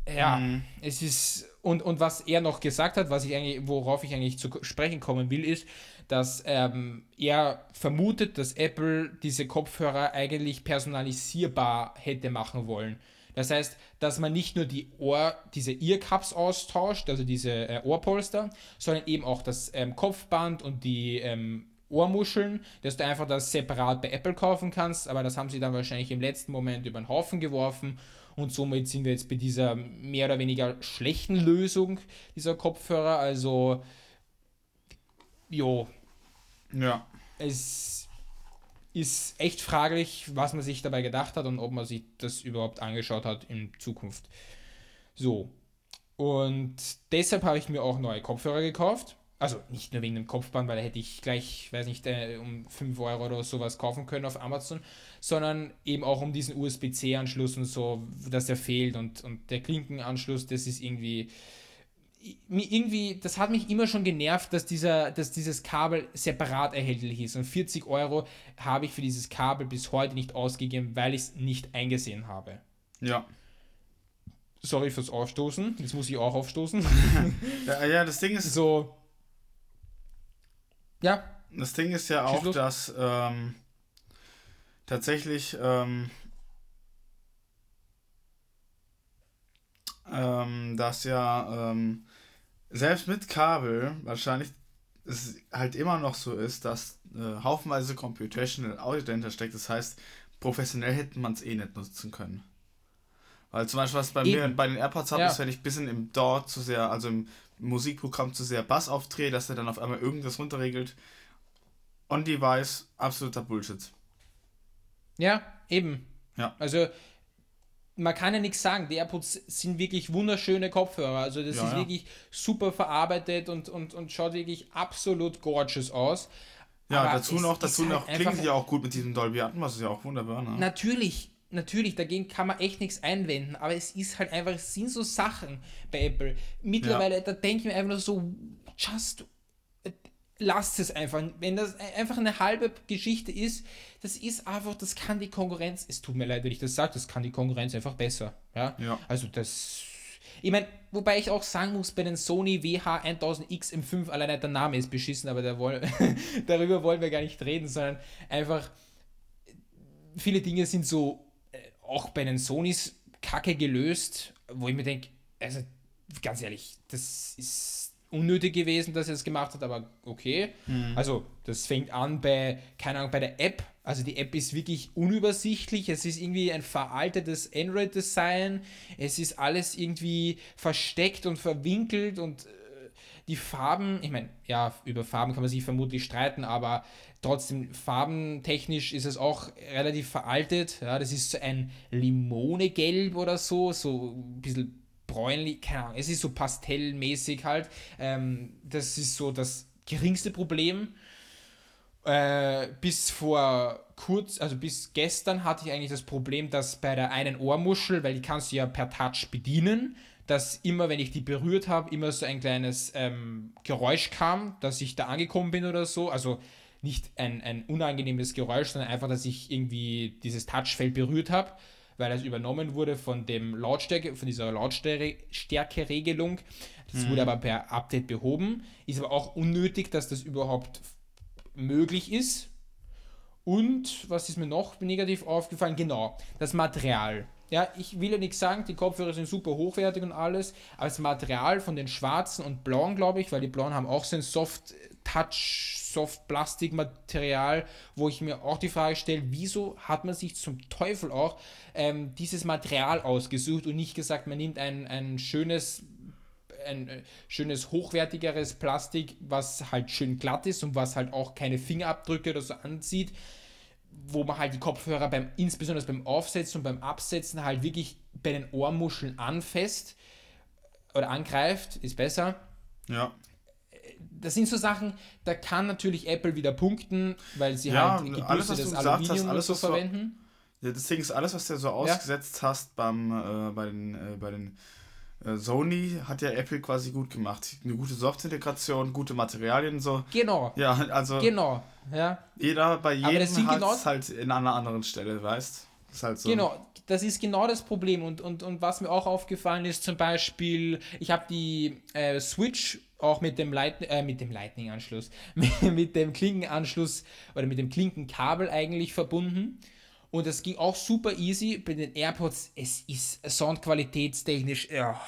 ja, mhm. es ist. Und, und was er noch gesagt hat, was ich eigentlich, worauf ich eigentlich zu sprechen kommen will, ist, dass ähm, er vermutet, dass Apple diese Kopfhörer eigentlich personalisierbar hätte machen wollen. Das heißt, dass man nicht nur die Ohr, diese Earcups austauscht, also diese äh, Ohrpolster, sondern eben auch das ähm, Kopfband und die ähm, Ohrmuscheln, dass du einfach das separat bei Apple kaufen kannst, aber das haben sie dann wahrscheinlich im letzten Moment über den Haufen geworfen und somit sind wir jetzt bei dieser mehr oder weniger schlechten Lösung dieser Kopfhörer, also jo. Ja. Es ist echt fraglich, was man sich dabei gedacht hat und ob man sich das überhaupt angeschaut hat in Zukunft. So. Und deshalb habe ich mir auch neue Kopfhörer gekauft. Also nicht nur wegen dem Kopfband, weil da hätte ich gleich, weiß nicht, äh, um 5 Euro oder sowas kaufen können auf Amazon, sondern eben auch um diesen USB-C-Anschluss und so, dass der fehlt und, und der Klinkenanschluss, das ist irgendwie, irgendwie, das hat mich immer schon genervt, dass, dieser, dass dieses Kabel separat erhältlich ist. Und 40 Euro habe ich für dieses Kabel bis heute nicht ausgegeben, weil ich es nicht eingesehen habe. Ja. Sorry fürs Aufstoßen. Jetzt muss ich auch aufstoßen. ja, ja, das Ding ist. So, ja. Das Ding ist ja auch, dass ähm, tatsächlich ähm, ähm, dass ja ähm, selbst mit Kabel wahrscheinlich es halt immer noch so ist, dass äh, haufenweise Computational Audio dahinter steckt. Das heißt, professionell hätte man es eh nicht nutzen können. Weil zum Beispiel, was bei Eben. mir bei den AirPods habe, ja. ist, wenn ich ein bisschen im DAW zu sehr, also im Musikprogramm zu sehr Bass aufdrehe, dass er dann auf einmal irgendwas runterregelt. On-Device, absoluter Bullshit. Ja, eben. Ja. Also, man kann ja nichts sagen. Die AirPods sind wirklich wunderschöne Kopfhörer. Also, das ja, ist ja. wirklich super verarbeitet und, und, und schaut wirklich absolut gorgeous aus. Ja, Aber dazu noch, dazu halt noch klingen sie ja auch gut mit diesem Dolby Atmos, ist ja auch wunderbar. Ne? Natürlich, natürlich, dagegen kann man echt nichts einwenden, aber es ist halt einfach, es sind so Sachen bei Apple. Mittlerweile, ja. da denke ich mir einfach nur so, just äh, lasst es einfach. Wenn das einfach eine halbe Geschichte ist, das ist einfach, das kann die Konkurrenz, es tut mir leid, wenn ich das sage, das kann die Konkurrenz einfach besser. Ja, ja. also das. Ich meine, wobei ich auch sagen muss, bei den Sony WH1000X M5 alleine der Name ist beschissen, aber wollen, darüber wollen wir gar nicht reden, sondern einfach viele Dinge sind so auch bei den Sonys kacke gelöst, wo ich mir denke, also ganz ehrlich, das ist unnötig gewesen, dass er es das gemacht hat, aber okay. Mhm. Also das fängt an bei, keine Ahnung, bei der App. Also die App ist wirklich unübersichtlich. Es ist irgendwie ein veraltetes Android-Design. Es ist alles irgendwie versteckt und verwinkelt und äh, die Farben, ich meine, ja, über Farben kann man sich vermutlich streiten, aber Trotzdem, farbentechnisch ist es auch relativ veraltet. Ja, das ist so ein Limonegelb oder so, so ein bisschen bräunlich, keine Ahnung, es ist so pastellmäßig halt. Ähm, das ist so das geringste Problem. Äh, bis vor kurz, also bis gestern hatte ich eigentlich das Problem, dass bei der einen Ohrmuschel, weil die kannst du ja per Touch bedienen, dass immer, wenn ich die berührt habe, immer so ein kleines ähm, Geräusch kam, dass ich da angekommen bin oder so. Also nicht ein, ein unangenehmes Geräusch, sondern einfach, dass ich irgendwie dieses Touchfeld berührt habe, weil das übernommen wurde von dem Lautstärke, von dieser Lautstärke-Regelung. Das mhm. wurde aber per Update behoben. Ist aber auch unnötig, dass das überhaupt möglich ist. Und was ist mir noch negativ aufgefallen? Genau, das Material. Ja, ich will ja nichts sagen, die Kopfhörer sind super hochwertig und alles, aber das Material von den schwarzen und blauen, glaube ich, weil die blauen haben auch so ein soft Touch, Soft plastik material wo ich mir auch die Frage stelle, wieso hat man sich zum Teufel auch ähm, dieses Material ausgesucht und nicht gesagt, man nimmt ein, ein schönes ein äh, schönes, hochwertigeres Plastik, was halt schön glatt ist und was halt auch keine Fingerabdrücke oder so anzieht, wo man halt die Kopfhörer beim, insbesondere beim Aufsetzen und beim Absetzen halt wirklich bei den Ohrmuscheln anfasst oder angreift, ist besser. Ja das sind so Sachen, da kann natürlich Apple wieder punkten, weil sie ja, halt alles, was du gesagt Aluminium hast, alles, so verwenden. So, ja, deswegen ist alles, was du so ausgesetzt ja. hast beim, äh, bei den, äh, bei den äh, Sony, hat ja Apple quasi gut gemacht. Eine gute Softwareintegration, gute Materialien und so. Genau. Ja, also. Genau. Ja. Jeder bei jedem hat genau halt in einer anderen Stelle, weißt du? halt so. Genau, das ist genau das Problem. Und, und, und was mir auch aufgefallen ist, zum Beispiel, ich habe die äh, Switch auch mit dem, Leit äh, mit dem Lightning-Anschluss, mit dem Klinkenanschluss oder mit dem Klinkenkabel eigentlich verbunden. Und das ging auch super easy. Bei den AirPods, es ist soundqualitätstechnisch, ja,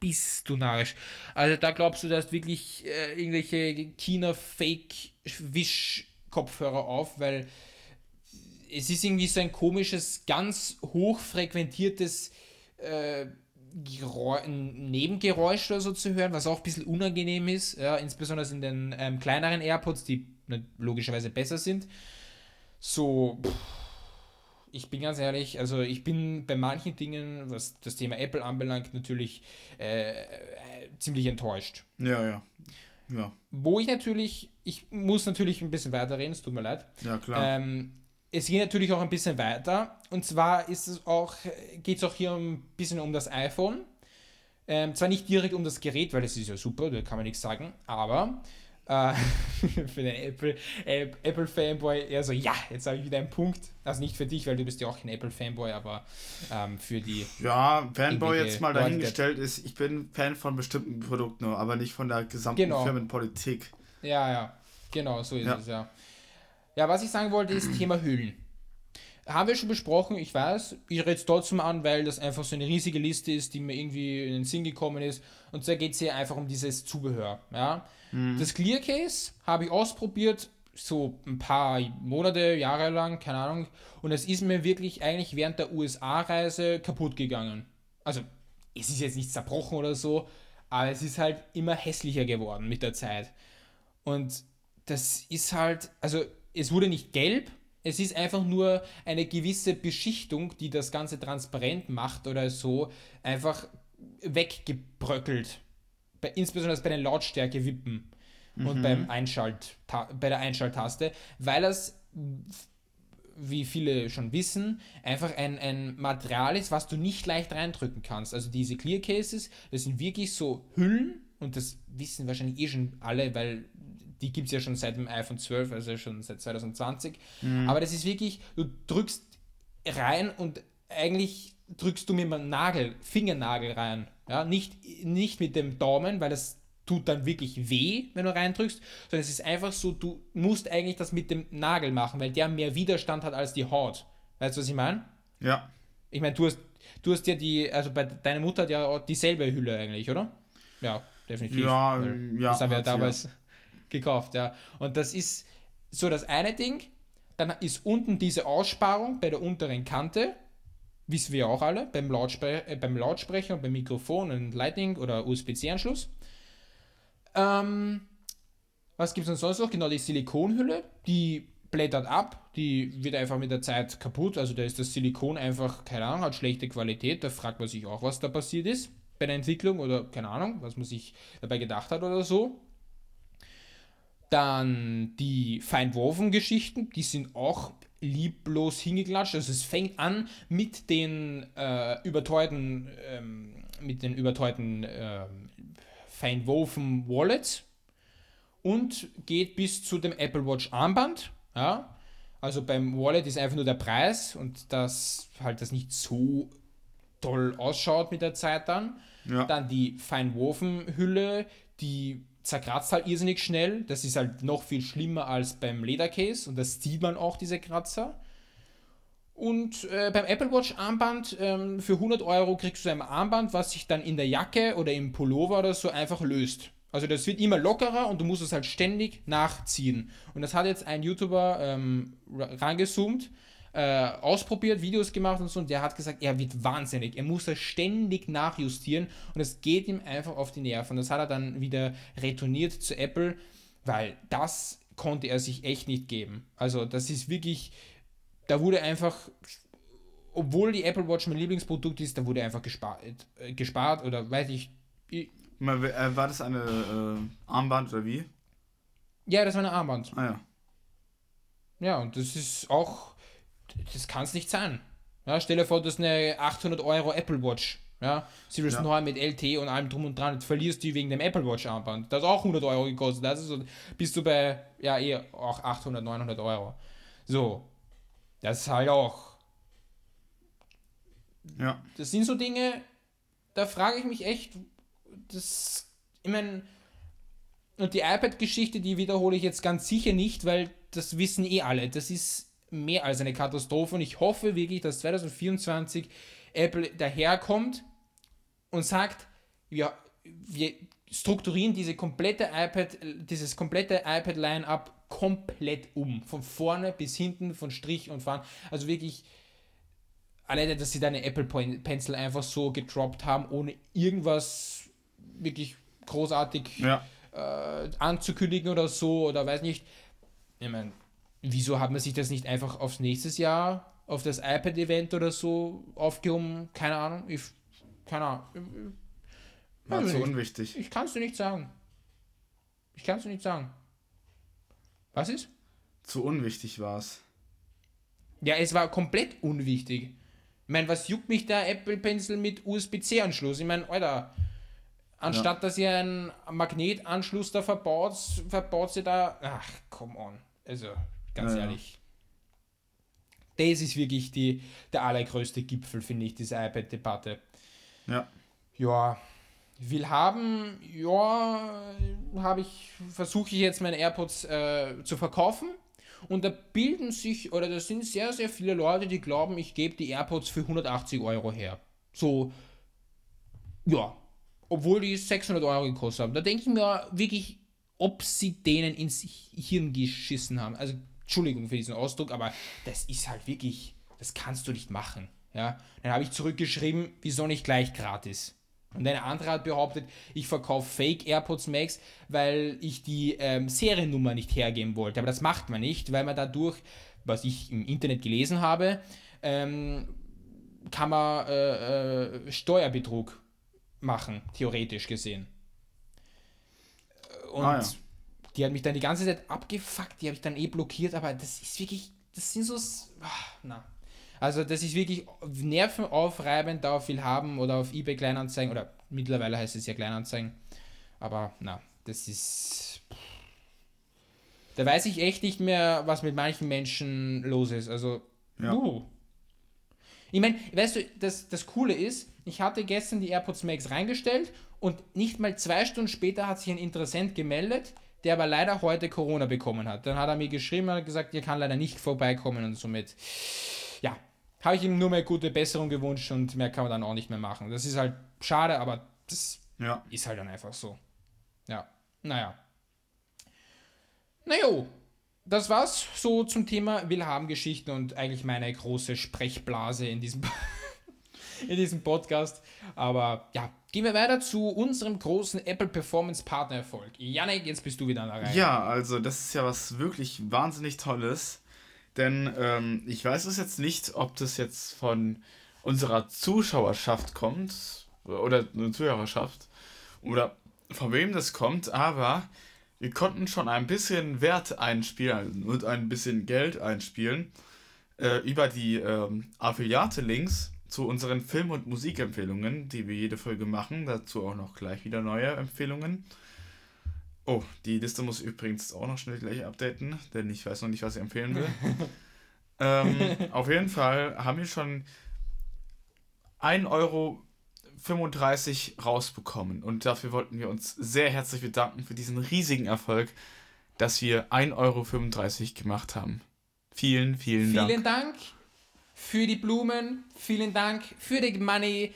bist du narrisch. Also da glaubst du, da hast wirklich äh, irgendwelche China-Fake-Wisch-Kopfhörer auf, weil es ist irgendwie so ein komisches, ganz hochfrequentiertes äh, Nebengeräusche oder so zu hören, was auch ein bisschen unangenehm ist, ja, insbesondere in den ähm, kleineren AirPods, die ne, logischerweise besser sind. So, pff, ich bin ganz ehrlich, also ich bin bei manchen Dingen, was das Thema Apple anbelangt, natürlich äh, äh, ziemlich enttäuscht. Ja, ja. Ja. Wo ich natürlich, ich muss natürlich ein bisschen weiterreden, es tut mir leid. Ja, klar. Ähm, es geht natürlich auch ein bisschen weiter. Und zwar ist es auch, geht es auch hier ein bisschen um das iPhone. Ähm, zwar nicht direkt um das Gerät, weil das ist ja super, da kann man nichts sagen, aber äh, für den Apple-Fanboy Apple Fanboy eher so, also ja, jetzt habe ich wieder einen Punkt. Also nicht für dich, weil du bist ja auch ein Apple-Fanboy, aber ähm, für die. Ja, Fanboy jetzt mal dahingestellt ist, ich bin Fan von bestimmten Produkten, aber nicht von der gesamten genau. Firmenpolitik. Ja, ja, genau, so ist ja. es ja. Ja, was ich sagen wollte, ist Thema Höhlen. Haben wir schon besprochen, ich weiß. Ich rede es trotzdem an, weil das einfach so eine riesige Liste ist, die mir irgendwie in den Sinn gekommen ist. Und da geht es hier einfach um dieses Zubehör. Ja? Mhm. Das Clear Case habe ich ausprobiert, so ein paar Monate, Jahre lang, keine Ahnung. Und es ist mir wirklich eigentlich während der USA-Reise kaputt gegangen. Also, es ist jetzt nicht zerbrochen oder so, aber es ist halt immer hässlicher geworden mit der Zeit. Und das ist halt, also es wurde nicht gelb, es ist einfach nur eine gewisse Beschichtung, die das Ganze transparent macht oder so, einfach weggebröckelt. Bei, insbesondere bei den Lautstärke-Wippen mhm. und beim Einschalt, bei der Einschalttaste, weil das, wie viele schon wissen, einfach ein, ein Material ist, was du nicht leicht reindrücken kannst. Also diese Clear Cases, das sind wirklich so Hüllen und das wissen wahrscheinlich eh schon alle, weil die gibt es ja schon seit dem iPhone 12, also schon seit 2020. Mhm. Aber das ist wirklich, du drückst rein und eigentlich drückst du mit dem Nagel, Fingernagel rein. Ja, nicht, nicht mit dem Daumen, weil das tut dann wirklich weh, wenn du reindrückst, sondern es ist einfach so, du musst eigentlich das mit dem Nagel machen, weil der mehr Widerstand hat als die Haut. Weißt du, was ich meine? Ja. Ich meine, du hast, du hast ja die, also bei deiner Mutter hat ja dieselbe Hülle eigentlich, oder? Ja, definitiv. Ja, ja. Das haben wir ja damals. Ja gekauft, ja. Und das ist so das eine Ding. Dann ist unten diese Aussparung bei der unteren Kante, wissen wir auch alle, beim, Lautspre äh, beim Lautsprecher und beim Mikrofon und Lightning oder USB-C-Anschluss. Ähm, was gibt es sonst noch? Genau, die Silikonhülle, die blättert ab, die wird einfach mit der Zeit kaputt. Also da ist das Silikon einfach, keine Ahnung, hat schlechte Qualität. Da fragt man sich auch, was da passiert ist bei der Entwicklung oder keine Ahnung, was man sich dabei gedacht hat oder so. Dann die Feindwurfen-Geschichten, die sind auch lieblos hingeklatscht. Also es fängt an mit den äh, überteuerten, ähm, mit den überteuerten äh, Feinwoven Wallets und geht bis zu dem Apple Watch Armband. Ja? Also beim Wallet ist einfach nur der Preis und dass halt das nicht so toll ausschaut mit der Zeit dann. Ja. Dann die Feinwoven Hülle, die zerkratzt halt irrsinnig schnell. Das ist halt noch viel schlimmer als beim Ledercase und das sieht man auch, diese Kratzer. Und äh, beim Apple Watch Armband ähm, für 100 Euro kriegst du ein Armband, was sich dann in der Jacke oder im Pullover oder so einfach löst. Also das wird immer lockerer und du musst es halt ständig nachziehen. Und das hat jetzt ein YouTuber ähm, rangezoomt äh, ausprobiert, Videos gemacht und so. Und der hat gesagt, er wird wahnsinnig. Er muss da ständig nachjustieren und es geht ihm einfach auf die Nerven. Das hat er dann wieder retourniert zu Apple, weil das konnte er sich echt nicht geben. Also das ist wirklich, da wurde einfach obwohl die Apple Watch mein Lieblingsprodukt ist, da wurde einfach gespart, äh, gespart oder weiß ich. ich äh, war das eine äh, Armband oder wie? Ja, das war eine Armband. Ah ja. Ja, und das ist auch das kann es nicht sein. Ja, stell dir vor, du hast eine 800 Euro Apple Watch. Ja, Series ja. 9 mit LT und allem drum und dran. Jetzt verlierst du wegen dem Apple Watch Armband. Das auch 100 Euro gekostet. Das ist so, bist du bei, ja, eh auch 800, 900 Euro. So. Das ist halt auch. Ja. Das sind so Dinge, da frage ich mich echt, das, ich meine, und die iPad-Geschichte, die wiederhole ich jetzt ganz sicher nicht, weil das wissen eh alle. Das ist mehr als eine Katastrophe und ich hoffe wirklich, dass 2024 Apple daherkommt und sagt, ja, wir strukturieren diese komplette iPad, dieses komplette iPad-Line-Up komplett um. Von vorne bis hinten, von Strich und Fahren. Also wirklich, alleine, dass sie deine Apple Pencil einfach so gedroppt haben, ohne irgendwas wirklich großartig ja. äh, anzukündigen oder so, oder weiß nicht. Ich meine, wieso hat man sich das nicht einfach aufs nächste Jahr, auf das iPad-Event oder so aufgehoben? Keine Ahnung. Ich, keine Ahnung. War also zu unwichtig. Ich kann es dir nicht sagen. Ich kann es dir nicht sagen. Was ist? Zu unwichtig war es. Ja, es war komplett unwichtig. Ich meine, was juckt mich der Apple Pencil mit USB-C-Anschluss? Ich meine, Alter, anstatt ja. dass ihr einen Magnetanschluss da verbaut, verbaut sie da. Ach, come on. Also. Ganz ja, ehrlich. Das ist wirklich die, der allergrößte Gipfel, finde ich, diese iPad-Debatte. Ja. Ja. Will haben, ja, habe ich, versuche ich jetzt meine AirPods äh, zu verkaufen. Und da bilden sich, oder da sind sehr, sehr viele Leute, die glauben, ich gebe die AirPods für 180 Euro her. So, ja, obwohl die 600 Euro gekostet haben. Da denke ich mir wirklich, ob sie denen ins Hirn geschissen haben. Also Entschuldigung für diesen Ausdruck, aber das ist halt wirklich, das kannst du nicht machen. Ja? Dann habe ich zurückgeschrieben, wieso nicht gleich gratis? Und eine andere hat behauptet, ich verkaufe Fake AirPods Max, weil ich die ähm, Seriennummer nicht hergeben wollte. Aber das macht man nicht, weil man dadurch, was ich im Internet gelesen habe, ähm, kann man äh, äh, Steuerbetrug machen, theoretisch gesehen. Und ah, ja. Die hat mich dann die ganze Zeit abgefuckt, die habe ich dann eh blockiert, aber das ist wirklich, das sind so, ach, na. Also das ist wirklich nervenaufreibend, darauf viel haben oder auf eBay Kleinanzeigen oder mittlerweile heißt es ja Kleinanzeigen. Aber na, das ist. Da weiß ich echt nicht mehr, was mit manchen Menschen los ist. Also, ja. Uh. Ich meine, weißt du, das, das Coole ist, ich hatte gestern die AirPods Max reingestellt und nicht mal zwei Stunden später hat sich ein Interessent gemeldet, der aber leider heute Corona bekommen hat. Dann hat er mir geschrieben und gesagt, ihr kann leider nicht vorbeikommen und somit, ja, habe ich ihm nur mehr gute Besserung gewünscht und mehr kann man dann auch nicht mehr machen. Das ist halt schade, aber das ja. ist halt dann einfach so. Ja, naja. Naja, das war's so zum Thema wilhelm geschichten und eigentlich meine große Sprechblase in diesem, in diesem Podcast. Aber ja, Gehen wir weiter zu unserem großen Apple Performance Partner Erfolg. Janik, jetzt bist du wieder an der Reihe. Ja, also das ist ja was wirklich wahnsinnig Tolles. Denn ähm, ich weiß es jetzt nicht, ob das jetzt von unserer Zuschauerschaft kommt oder eine Zuhörerschaft oder von wem das kommt, aber wir konnten schon ein bisschen Wert einspielen und ein bisschen Geld einspielen äh, über die ähm, Affiliate-Links zu unseren Film- und Musikempfehlungen, die wir jede Folge machen. Dazu auch noch gleich wieder neue Empfehlungen. Oh, die Liste muss ich übrigens auch noch schnell gleich updaten, denn ich weiß noch nicht, was ich empfehlen will. ähm, auf jeden Fall haben wir schon 1,35 Euro rausbekommen und dafür wollten wir uns sehr herzlich bedanken für diesen riesigen Erfolg, dass wir 1,35 Euro gemacht haben. Vielen, vielen Dank. Vielen Dank für die Blumen. Vielen Dank für die money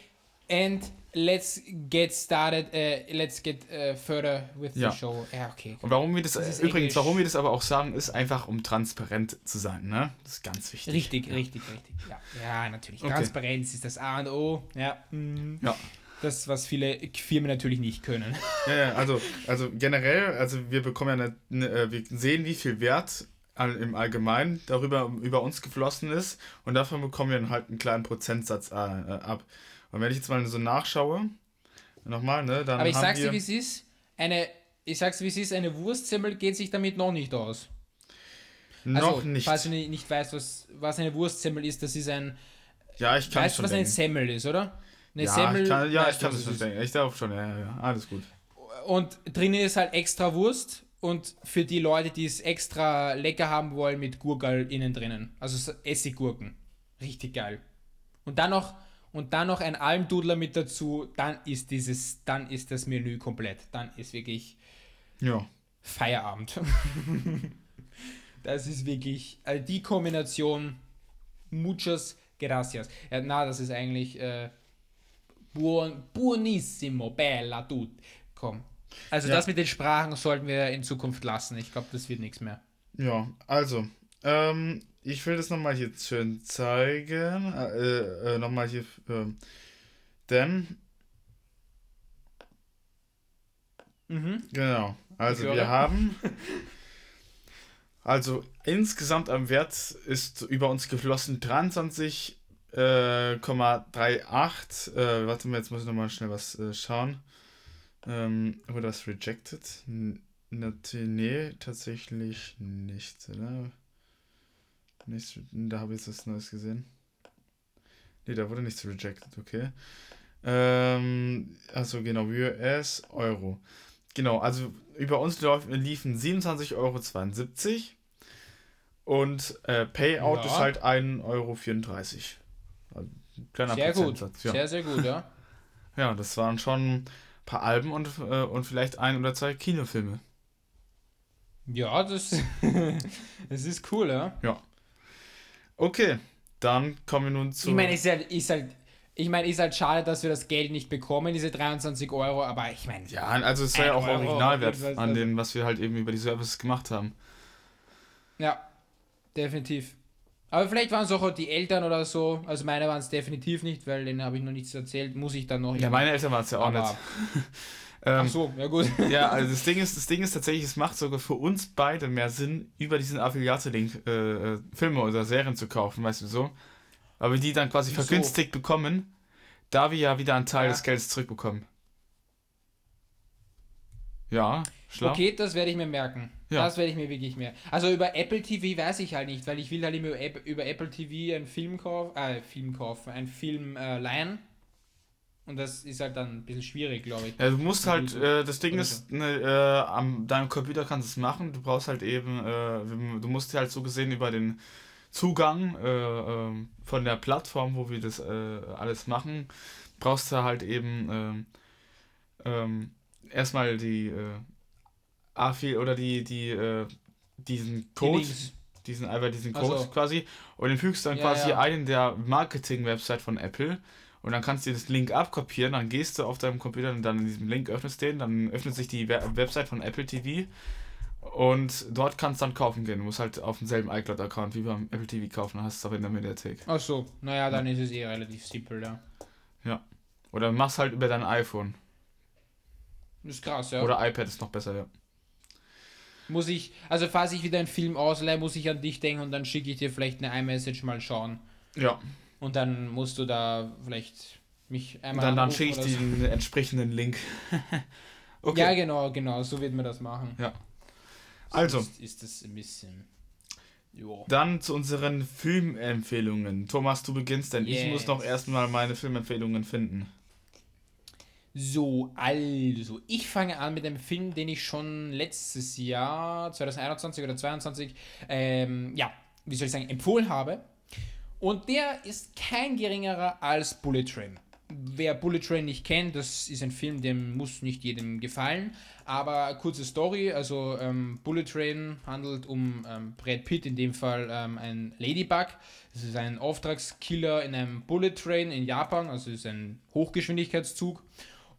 and let's get started. Uh, let's get uh, further with ja. the show. Ja, okay. Gut. Und warum wir das, das äh, übrigens, warum wir das aber auch sagen, ist einfach, um transparent zu sein. Ne, das ist ganz wichtig. Richtig, ja. richtig, richtig. Ja, ja natürlich. Okay. Transparenz ist das A und O. Ja. Mhm. Ja. Das, was viele Firmen natürlich nicht können. Ja, also, also generell, also wir bekommen ja, eine, eine, wir sehen, wie viel Wert im Allgemeinen darüber über uns geflossen ist und davon bekommen wir dann halt einen kleinen Prozentsatz äh, äh, ab. Und wenn ich jetzt mal so nachschaue, nochmal, ne, dann. Aber ich sag's dir, wie es ist, eine, ich sag's wie es ist, eine Wurstsemmel geht sich damit noch nicht aus. Also, noch also, nicht. Falls du nicht weißt, was, was eine Wurstsemmel ist, das ist ein. Ja, ich kann Weißt schon du, was denken. eine Semmel ist, oder? Eine ja, Semmel. Ich kann, ja, ich kann das schon denken. Ich darf schon, ja, ja, ja. Alles gut. Und drinnen ist halt extra Wurst und für die Leute, die es extra lecker haben wollen, mit Gurgel innen drinnen. Also Essiggurken. Richtig geil. Und dann noch, und dann noch ein Almdudler mit dazu, dann ist dieses, dann ist das Menü komplett. Dann ist wirklich ja. Feierabend. das ist wirklich also die Kombination. Muchas gracias. Ja, na, das ist eigentlich äh, buon, buonissimo, bella tut. Komm, also ja. das mit den Sprachen sollten wir in Zukunft lassen. Ich glaube, das wird nichts mehr. Ja, also, ähm, ich will das nochmal hier schön zeigen. Äh, äh, äh nochmal hier. Äh, denn. Mhm. Genau. Also wir haben. Also insgesamt am Wert ist über uns geflossen 23,38. Äh, äh, warte mal, jetzt muss ich nochmal schnell was schauen. Ähm, wurde das rejected? N nee, tatsächlich nicht, oder? Nichts, da habe ich jetzt was Neues gesehen. Nee, da wurde nichts rejected, okay. Ähm, also genau, US, Euro. Genau, also über uns liefen 27,72 Euro. Und äh, Payout ja. ist halt 1,34 Euro. Also, kleiner sehr Prozentsatz. Gut. Ja. Sehr, sehr gut, ja. ja, das waren schon paar Alben und, äh, und vielleicht ein oder zwei Kinofilme. Ja, das, das ist cool, ja. Ja. Okay, dann kommen wir nun zu. Ich meine, ist halt, ist halt, ich meine, ist halt schade, dass wir das Geld nicht bekommen, diese 23 Euro, aber ich meine. Ja, also es war ja auch Euro Originalwert an dem, was wir halt eben über die Services gemacht haben. Ja, definitiv. Aber vielleicht waren es auch die Eltern oder so. Also meine waren es definitiv nicht, weil denen habe ich noch nichts erzählt. Muss ich dann noch. Ja, meine Eltern waren es ja auch Aber nicht. ähm, Ach so, ja gut. ja, also das Ding ist, das Ding ist tatsächlich, es macht sogar für uns beide mehr Sinn, über diesen Affiliate-Link äh, äh Filme oder Serien zu kaufen, weißt du so. Aber die dann quasi so. vergünstigt bekommen, da wir ja wieder einen Teil ja. des Geldes zurückbekommen. Ja, schlau. Okay, das werde ich mir merken. Ja. Das werde ich mir wirklich mehr. Also über Apple TV weiß ich halt nicht, weil ich will halt immer über Apple TV einen Film kaufen, äh, Film kaufen, einen Film äh, leihen. Und das ist halt dann ein bisschen schwierig, glaube ich. Ja, du musst halt, äh, das Ding ist, ne, äh, am deinem Computer kannst du es machen, du brauchst halt eben, äh, du musst halt so gesehen über den Zugang äh, ähm, von der Plattform, wo wir das äh, alles machen, brauchst du halt eben ähm, ähm, erstmal die äh, Afi ah, oder die, die, äh, diesen Code, die diesen, einfach diesen Code also. quasi und den fügst dann ja, quasi ja. ein in der Marketing-Website von Apple und dann kannst du das Link abkopieren, dann gehst du auf deinem Computer und dann in diesem Link öffnest den, dann öffnet sich die Website von Apple TV und dort kannst du dann kaufen gehen. Du musst halt auf demselben iCloud-Account wie beim Apple TV kaufen, dann hast du es auch in der Mediathek. Ach so, naja, dann ja. ist es eh relativ simpel, ja. Ja. Oder machst halt über dein iPhone. Das ist krass, ja. Oder iPad ist noch besser, ja muss ich, also falls ich wieder einen Film ausleihe, muss ich an dich denken und dann schicke ich dir vielleicht eine iMessage mal schauen. Ja. Und dann musst du da vielleicht mich einmal. Und dann, dann schicke ich dir so. den entsprechenden Link. okay. Ja, genau, genau, so wird man das machen. Ja. Also. Sonst ist das ein bisschen. Jo. Dann zu unseren Filmempfehlungen. Thomas, du beginnst, denn yes. ich muss noch erstmal meine Filmempfehlungen finden. So, also, ich fange an mit einem Film, den ich schon letztes Jahr, 2021 oder 2022, ähm, ja, wie soll ich sagen, empfohlen habe. Und der ist kein geringerer als Bullet Train. Wer Bullet Train nicht kennt, das ist ein Film, dem muss nicht jedem gefallen. Aber kurze Story, also ähm, Bullet Train handelt um ähm, Brad Pitt, in dem Fall ähm, ein Ladybug. Das ist ein Auftragskiller in einem Bullet Train in Japan, also ist ein Hochgeschwindigkeitszug.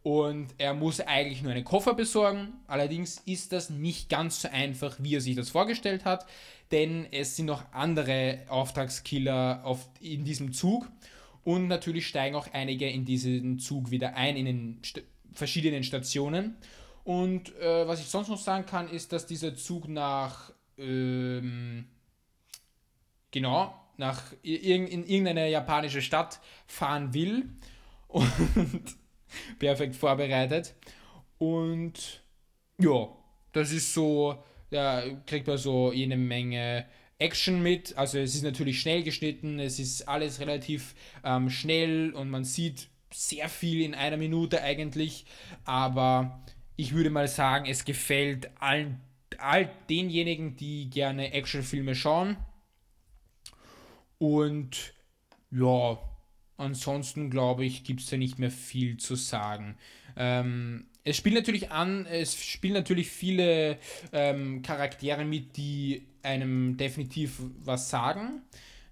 Und er muss eigentlich nur einen Koffer besorgen. Allerdings ist das nicht ganz so einfach, wie er sich das vorgestellt hat, denn es sind noch andere Auftragskiller auf, in diesem Zug. Und natürlich steigen auch einige in diesen Zug wieder ein, in den St verschiedenen Stationen. Und äh, was ich sonst noch sagen kann, ist, dass dieser Zug nach, ähm, genau, nach in, in irgendeine japanische Stadt fahren will. Und perfekt vorbereitet. Und ja, das ist so, da kriegt man so jede Menge Action mit. Also es ist natürlich schnell geschnitten, es ist alles relativ ähm, schnell und man sieht sehr viel in einer Minute eigentlich. Aber ich würde mal sagen, es gefällt allen, all denjenigen, die gerne Actionfilme schauen. Und ja, Ansonsten glaube ich, gibt es da nicht mehr viel zu sagen. Ähm, es spielt natürlich an, es spielen natürlich viele ähm, Charaktere mit, die einem definitiv was sagen.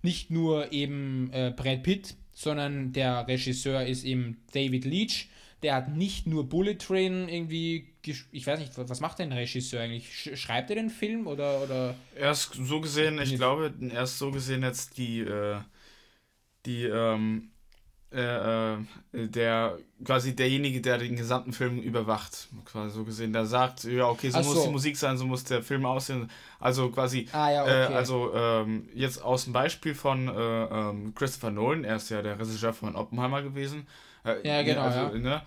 Nicht nur eben äh, Brad Pitt, sondern der Regisseur ist eben David Leach. Der hat nicht nur Bullet Train irgendwie, ich weiß nicht, was macht denn der Regisseur eigentlich? Schreibt er den Film oder? oder er ist so gesehen, ich glaube, er ist so gesehen jetzt die, äh, die ähm, äh, äh, der quasi derjenige, der den gesamten Film überwacht, quasi so gesehen, der sagt, ja okay, so, so. muss die Musik sein, so muss der Film aussehen, also quasi, ah, ja, äh, okay. äh, also ähm, jetzt aus dem Beispiel von äh, ähm, Christopher Nolan, er ist ja der Regisseur von Oppenheimer gewesen, äh, ja genau, also, ja. Ne,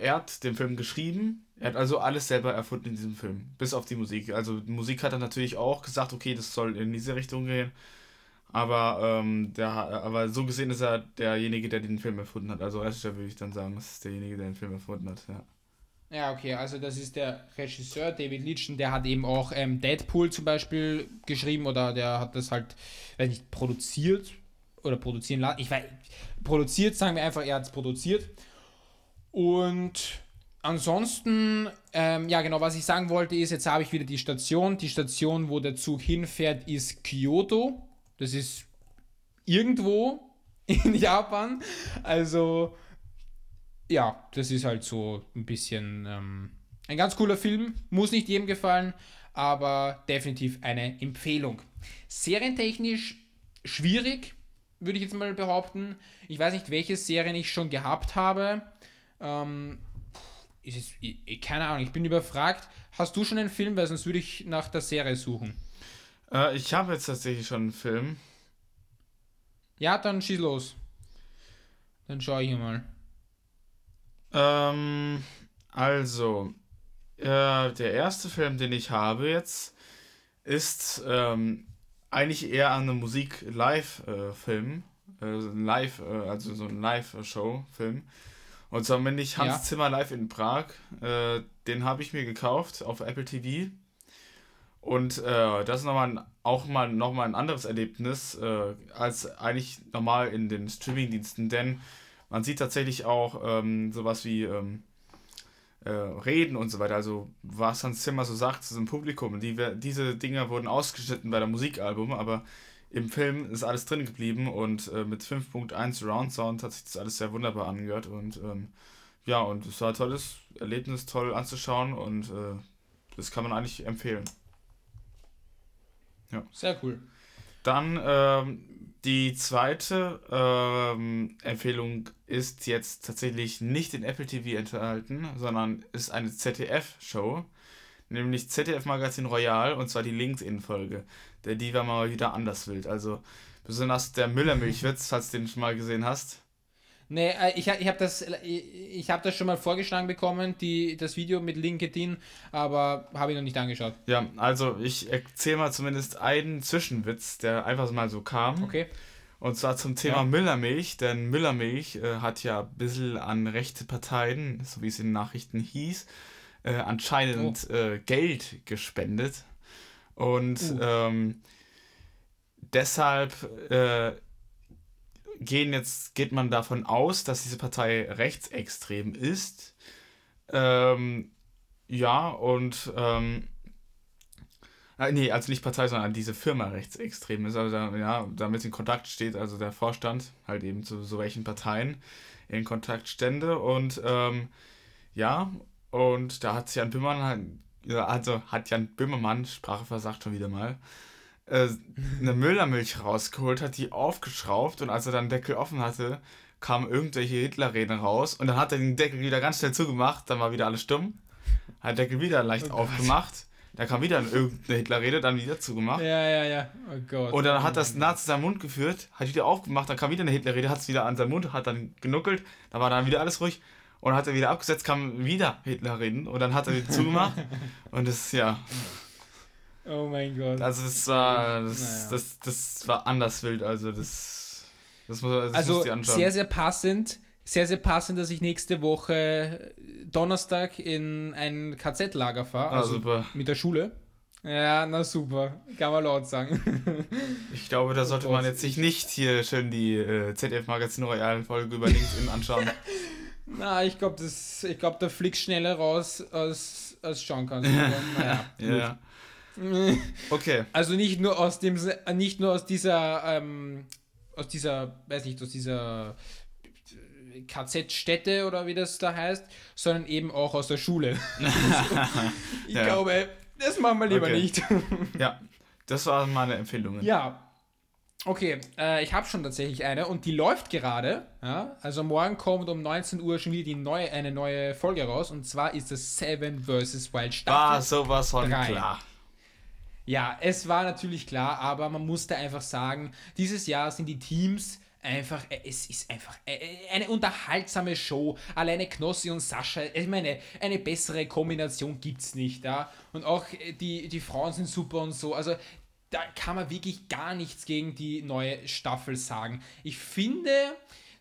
er hat den Film geschrieben, er hat also alles selber erfunden in diesem Film, bis auf die Musik, also Musik hat er natürlich auch gesagt, okay, das soll in diese Richtung gehen, aber, ähm, der, aber so gesehen ist er derjenige, der den Film erfunden hat. Also Regisseur würde ich dann sagen, das ist derjenige, der den Film erfunden hat, ja. Ja, okay, also das ist der Regisseur David Litschen, der hat eben auch ähm, Deadpool zum Beispiel geschrieben oder der hat das halt, weiß nicht, produziert oder produzieren lassen. Ich weiß, produziert, sagen wir einfach, er hat es produziert. Und ansonsten, ähm, ja genau, was ich sagen wollte ist, jetzt habe ich wieder die Station. Die Station, wo der Zug hinfährt, ist Kyoto. Das ist irgendwo in Japan. Also, ja, das ist halt so ein bisschen ähm, ein ganz cooler Film. Muss nicht jedem gefallen, aber definitiv eine Empfehlung. Serientechnisch schwierig, würde ich jetzt mal behaupten. Ich weiß nicht, welche Serien ich schon gehabt habe. Ähm, es, keine Ahnung, ich bin überfragt. Hast du schon einen Film? Weil sonst würde ich nach der Serie suchen. Äh, ich habe jetzt tatsächlich schon einen Film. Ja, dann schieß los. Dann schaue ich mal. Ähm, also, äh, der erste Film, den ich habe jetzt, ist ähm, eigentlich eher an eine Musik-Live-Film. Äh, äh, also so ein Live-Show-Film. Und zwar bin ich Hans ja. Zimmer live in Prag. Äh, den habe ich mir gekauft auf Apple TV. Und äh, das ist nochmal ein, auch mal nochmal ein anderes Erlebnis äh, als eigentlich normal in den Streamingdiensten, denn man sieht tatsächlich auch ähm, sowas wie ähm, äh, Reden und so weiter, also was Hans Zimmer so sagt zu so Publikum. Die, diese Dinger wurden ausgeschnitten bei der Musikalbum, aber im Film ist alles drin geblieben und äh, mit 5.1 Round Sound hat sich das alles sehr wunderbar angehört und ähm, ja, und es war ein tolles Erlebnis, toll anzuschauen und äh, das kann man eigentlich empfehlen. Ja. Sehr cool. Dann ähm, die zweite ähm, Empfehlung ist jetzt tatsächlich nicht in Apple TV enthalten, sondern ist eine ZDF-Show, nämlich ZDF-Magazin Royal und zwar die Links-In-Folge. Der die war mal wieder anders wild. Also besonders der Müller-Milchwitz, falls du den schon mal gesehen hast, Nee, äh, ich, ich habe das, äh, ich hab das schon mal vorgeschlagen bekommen, die, das Video mit LinkedIn, aber habe ich noch nicht angeschaut. Ja, also ich erzähle mal zumindest einen Zwischenwitz, der einfach mal so kam. Okay. Und zwar zum Thema ja. Müllermilch, denn Müllermilch äh, hat ja ein bisschen an rechte Parteien, so wie es in den Nachrichten hieß, äh, anscheinend oh. äh, Geld gespendet. Und uh. ähm, deshalb äh, gehen jetzt, geht man davon aus, dass diese Partei rechtsextrem ist. Ähm, ja, und ähm, ah, nee, also nicht Partei, sondern diese Firma rechtsextrem ist, also da, ja, damit in Kontakt steht, also der Vorstand halt eben zu so welchen Parteien in Kontakt stände und ähm, ja, und da hat Jan Böhmermann halt, also hat Jan Böhmermann, Sprache versagt schon wieder mal, äh, eine Müllermilch rausgeholt, hat die aufgeschraubt und als er dann den Deckel offen hatte, kamen irgendwelche Hitlerreden raus und dann hat er den Deckel wieder ganz schnell zugemacht, dann war wieder alles stumm, hat den Deckel wieder leicht oh aufgemacht. dann kam wieder irgendeine Hitlerrede, dann wieder zugemacht. Ja, ja, ja. Oh Gott. Und dann hat das Nazi seinen Mund geführt, hat wieder aufgemacht, dann kam wieder eine Hitlerrede, hat es wieder an seinen Mund, hat dann genuckelt, dann war dann wieder alles ruhig und hat er wieder abgesetzt, kam wieder Hitlerreden und dann hat er wieder zugemacht und das, ist ja. Oh mein Gott. Also das war, das, naja. das, das war anders wild. Also das, das muss das also muss sehr, sehr passend. Sehr, sehr passend, dass ich nächste Woche äh, Donnerstag in ein KZ-Lager fahre. Ah, also ah, super. mit der Schule. Ja, na super. Kann man laut sagen. Ich glaube, da sollte man jetzt sich nicht hier schön die äh, ZDF-Magazin-Royal-Folge über LinkedIn anschauen. Na, ich glaube, glaub, da fliegst schneller raus, als, als schauen kannst. naja, ja. Okay. Also nicht nur aus dem, nicht nur aus dieser, ähm, aus dieser, weiß nicht, aus dieser KZ-Stätte oder wie das da heißt, sondern eben auch aus der Schule. ich ja. glaube, das machen wir lieber okay. nicht. ja, das waren meine Empfehlungen. Ja. Okay, äh, ich habe schon tatsächlich eine und die läuft gerade. Ja? Also morgen kommt um 19 Uhr schon wieder die neue, eine neue Folge raus und zwar ist das Seven vs. Wild Staffel. War sowas von drei. klar. Ja, es war natürlich klar, aber man musste einfach sagen, dieses Jahr sind die Teams einfach, äh, es ist einfach äh, äh, eine unterhaltsame Show. Alleine Knossi und Sascha, ich meine, eine bessere Kombination gibt es nicht, ja. Und auch die, die Frauen sind super und so. Also da kann man wirklich gar nichts gegen die neue Staffel sagen. Ich finde,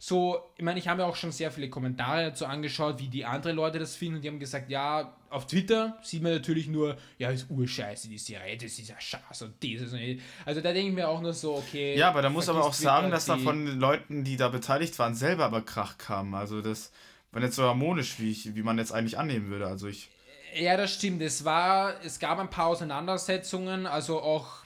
so, ich meine, ich habe mir auch schon sehr viele Kommentare dazu angeschaut, wie die anderen Leute das finden. Und die haben gesagt, ja, auf Twitter sieht man natürlich nur, ja, ist urscheiße, die Serie, das ist ja Scheiß und dieses und jedes. Also da denke ich mir auch nur so, okay. Ja, aber da muss aber auch Twitter, sagen, dass da von den Leuten, die da beteiligt waren, selber aber Krach kam. Also das war nicht so harmonisch, wie, ich, wie man jetzt eigentlich annehmen würde. Also ich. Ja, das stimmt. Es war, es gab ein paar Auseinandersetzungen, also auch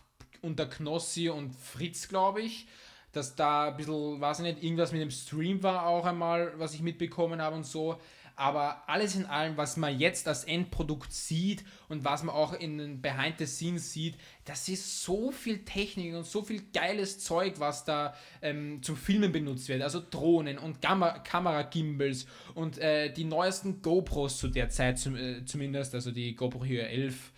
unter Knossi und Fritz, glaube ich dass da ein bisschen, weiß ich nicht, irgendwas mit dem Stream war auch einmal, was ich mitbekommen habe und so. Aber alles in allem, was man jetzt als Endprodukt sieht und was man auch in den Behind the Scenes sieht, das ist so viel Technik und so viel geiles Zeug, was da ähm, zum Filmen benutzt wird. Also Drohnen und Kameragimbals und äh, die neuesten GoPros zu der Zeit zum, äh, zumindest, also die GoPro Hero 11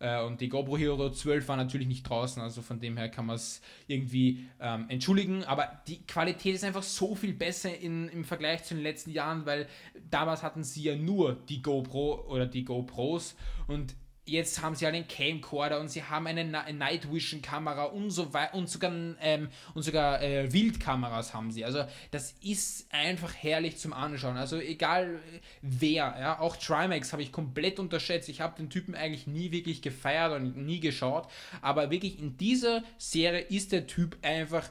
äh, und die GoPro Hero 12 war natürlich nicht draußen, also von dem her kann man es irgendwie ähm, entschuldigen. Aber die Qualität ist einfach so viel besser in, im Vergleich zu den letzten Jahren, weil damals hatten sie ja nur die GoPro oder die GoPros und jetzt haben sie halt einen Camcorder und sie haben eine Nightvision-Kamera und, so und sogar, ähm, und sogar äh, Wildkameras haben sie. Also das ist einfach herrlich zum Anschauen. Also egal äh, wer, ja, auch Trimax habe ich komplett unterschätzt. Ich habe den Typen eigentlich nie wirklich gefeiert und nie geschaut, aber wirklich in dieser Serie ist der Typ einfach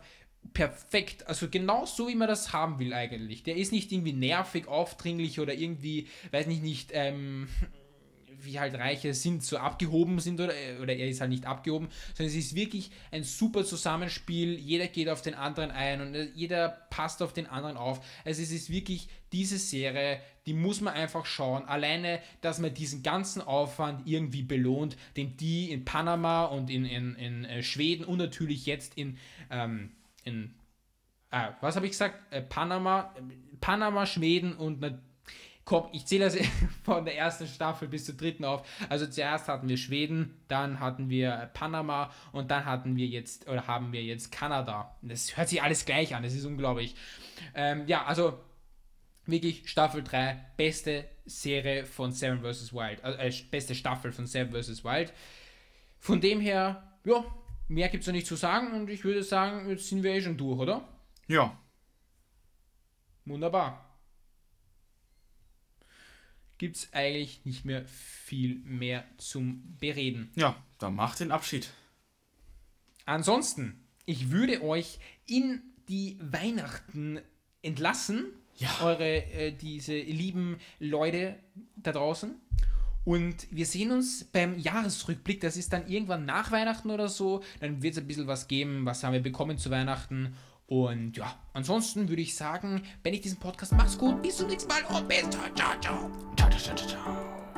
perfekt, also genau so, wie man das haben will eigentlich. Der ist nicht irgendwie nervig, aufdringlich oder irgendwie, weiß nicht, nicht ähm, wie halt Reiche sind, so abgehoben sind oder, äh, oder er ist halt nicht abgehoben, sondern es ist wirklich ein super Zusammenspiel. Jeder geht auf den anderen ein und äh, jeder passt auf den anderen auf. Also es ist wirklich diese Serie, die muss man einfach schauen. Alleine, dass man diesen ganzen Aufwand irgendwie belohnt, den die in Panama und in, in, in äh, Schweden und natürlich jetzt in, ähm, in äh, was habe ich gesagt? Äh, Panama, Panama, Schweden und natürlich komm, ich zähle das von der ersten Staffel bis zur dritten auf. Also zuerst hatten wir Schweden, dann hatten wir Panama und dann hatten wir jetzt oder haben wir jetzt Kanada. Das hört sich alles gleich an, das ist unglaublich. Ähm, ja, also wirklich Staffel 3, beste Serie von Seven vs. Wild, äh, äh, beste Staffel von Seven vs. Wild. Von dem her, ja, mehr gibt es noch nicht zu sagen und ich würde sagen, jetzt sind wir eh schon durch, oder? Ja. Wunderbar gibt es eigentlich nicht mehr viel mehr zum Bereden. Ja, dann macht den Abschied. Ansonsten, ich würde euch in die Weihnachten entlassen. Ja. Eure, äh, diese lieben Leute da draußen. Und wir sehen uns beim Jahresrückblick. Das ist dann irgendwann nach Weihnachten oder so. Dann wird es ein bisschen was geben. Was haben wir bekommen zu Weihnachten? Und ja, ansonsten würde ich sagen, wenn ich diesen Podcast mach's gut. Bis zum nächsten Mal und bis Ciao, Ciao, ciao. Ciao, ciao, ciao, ciao.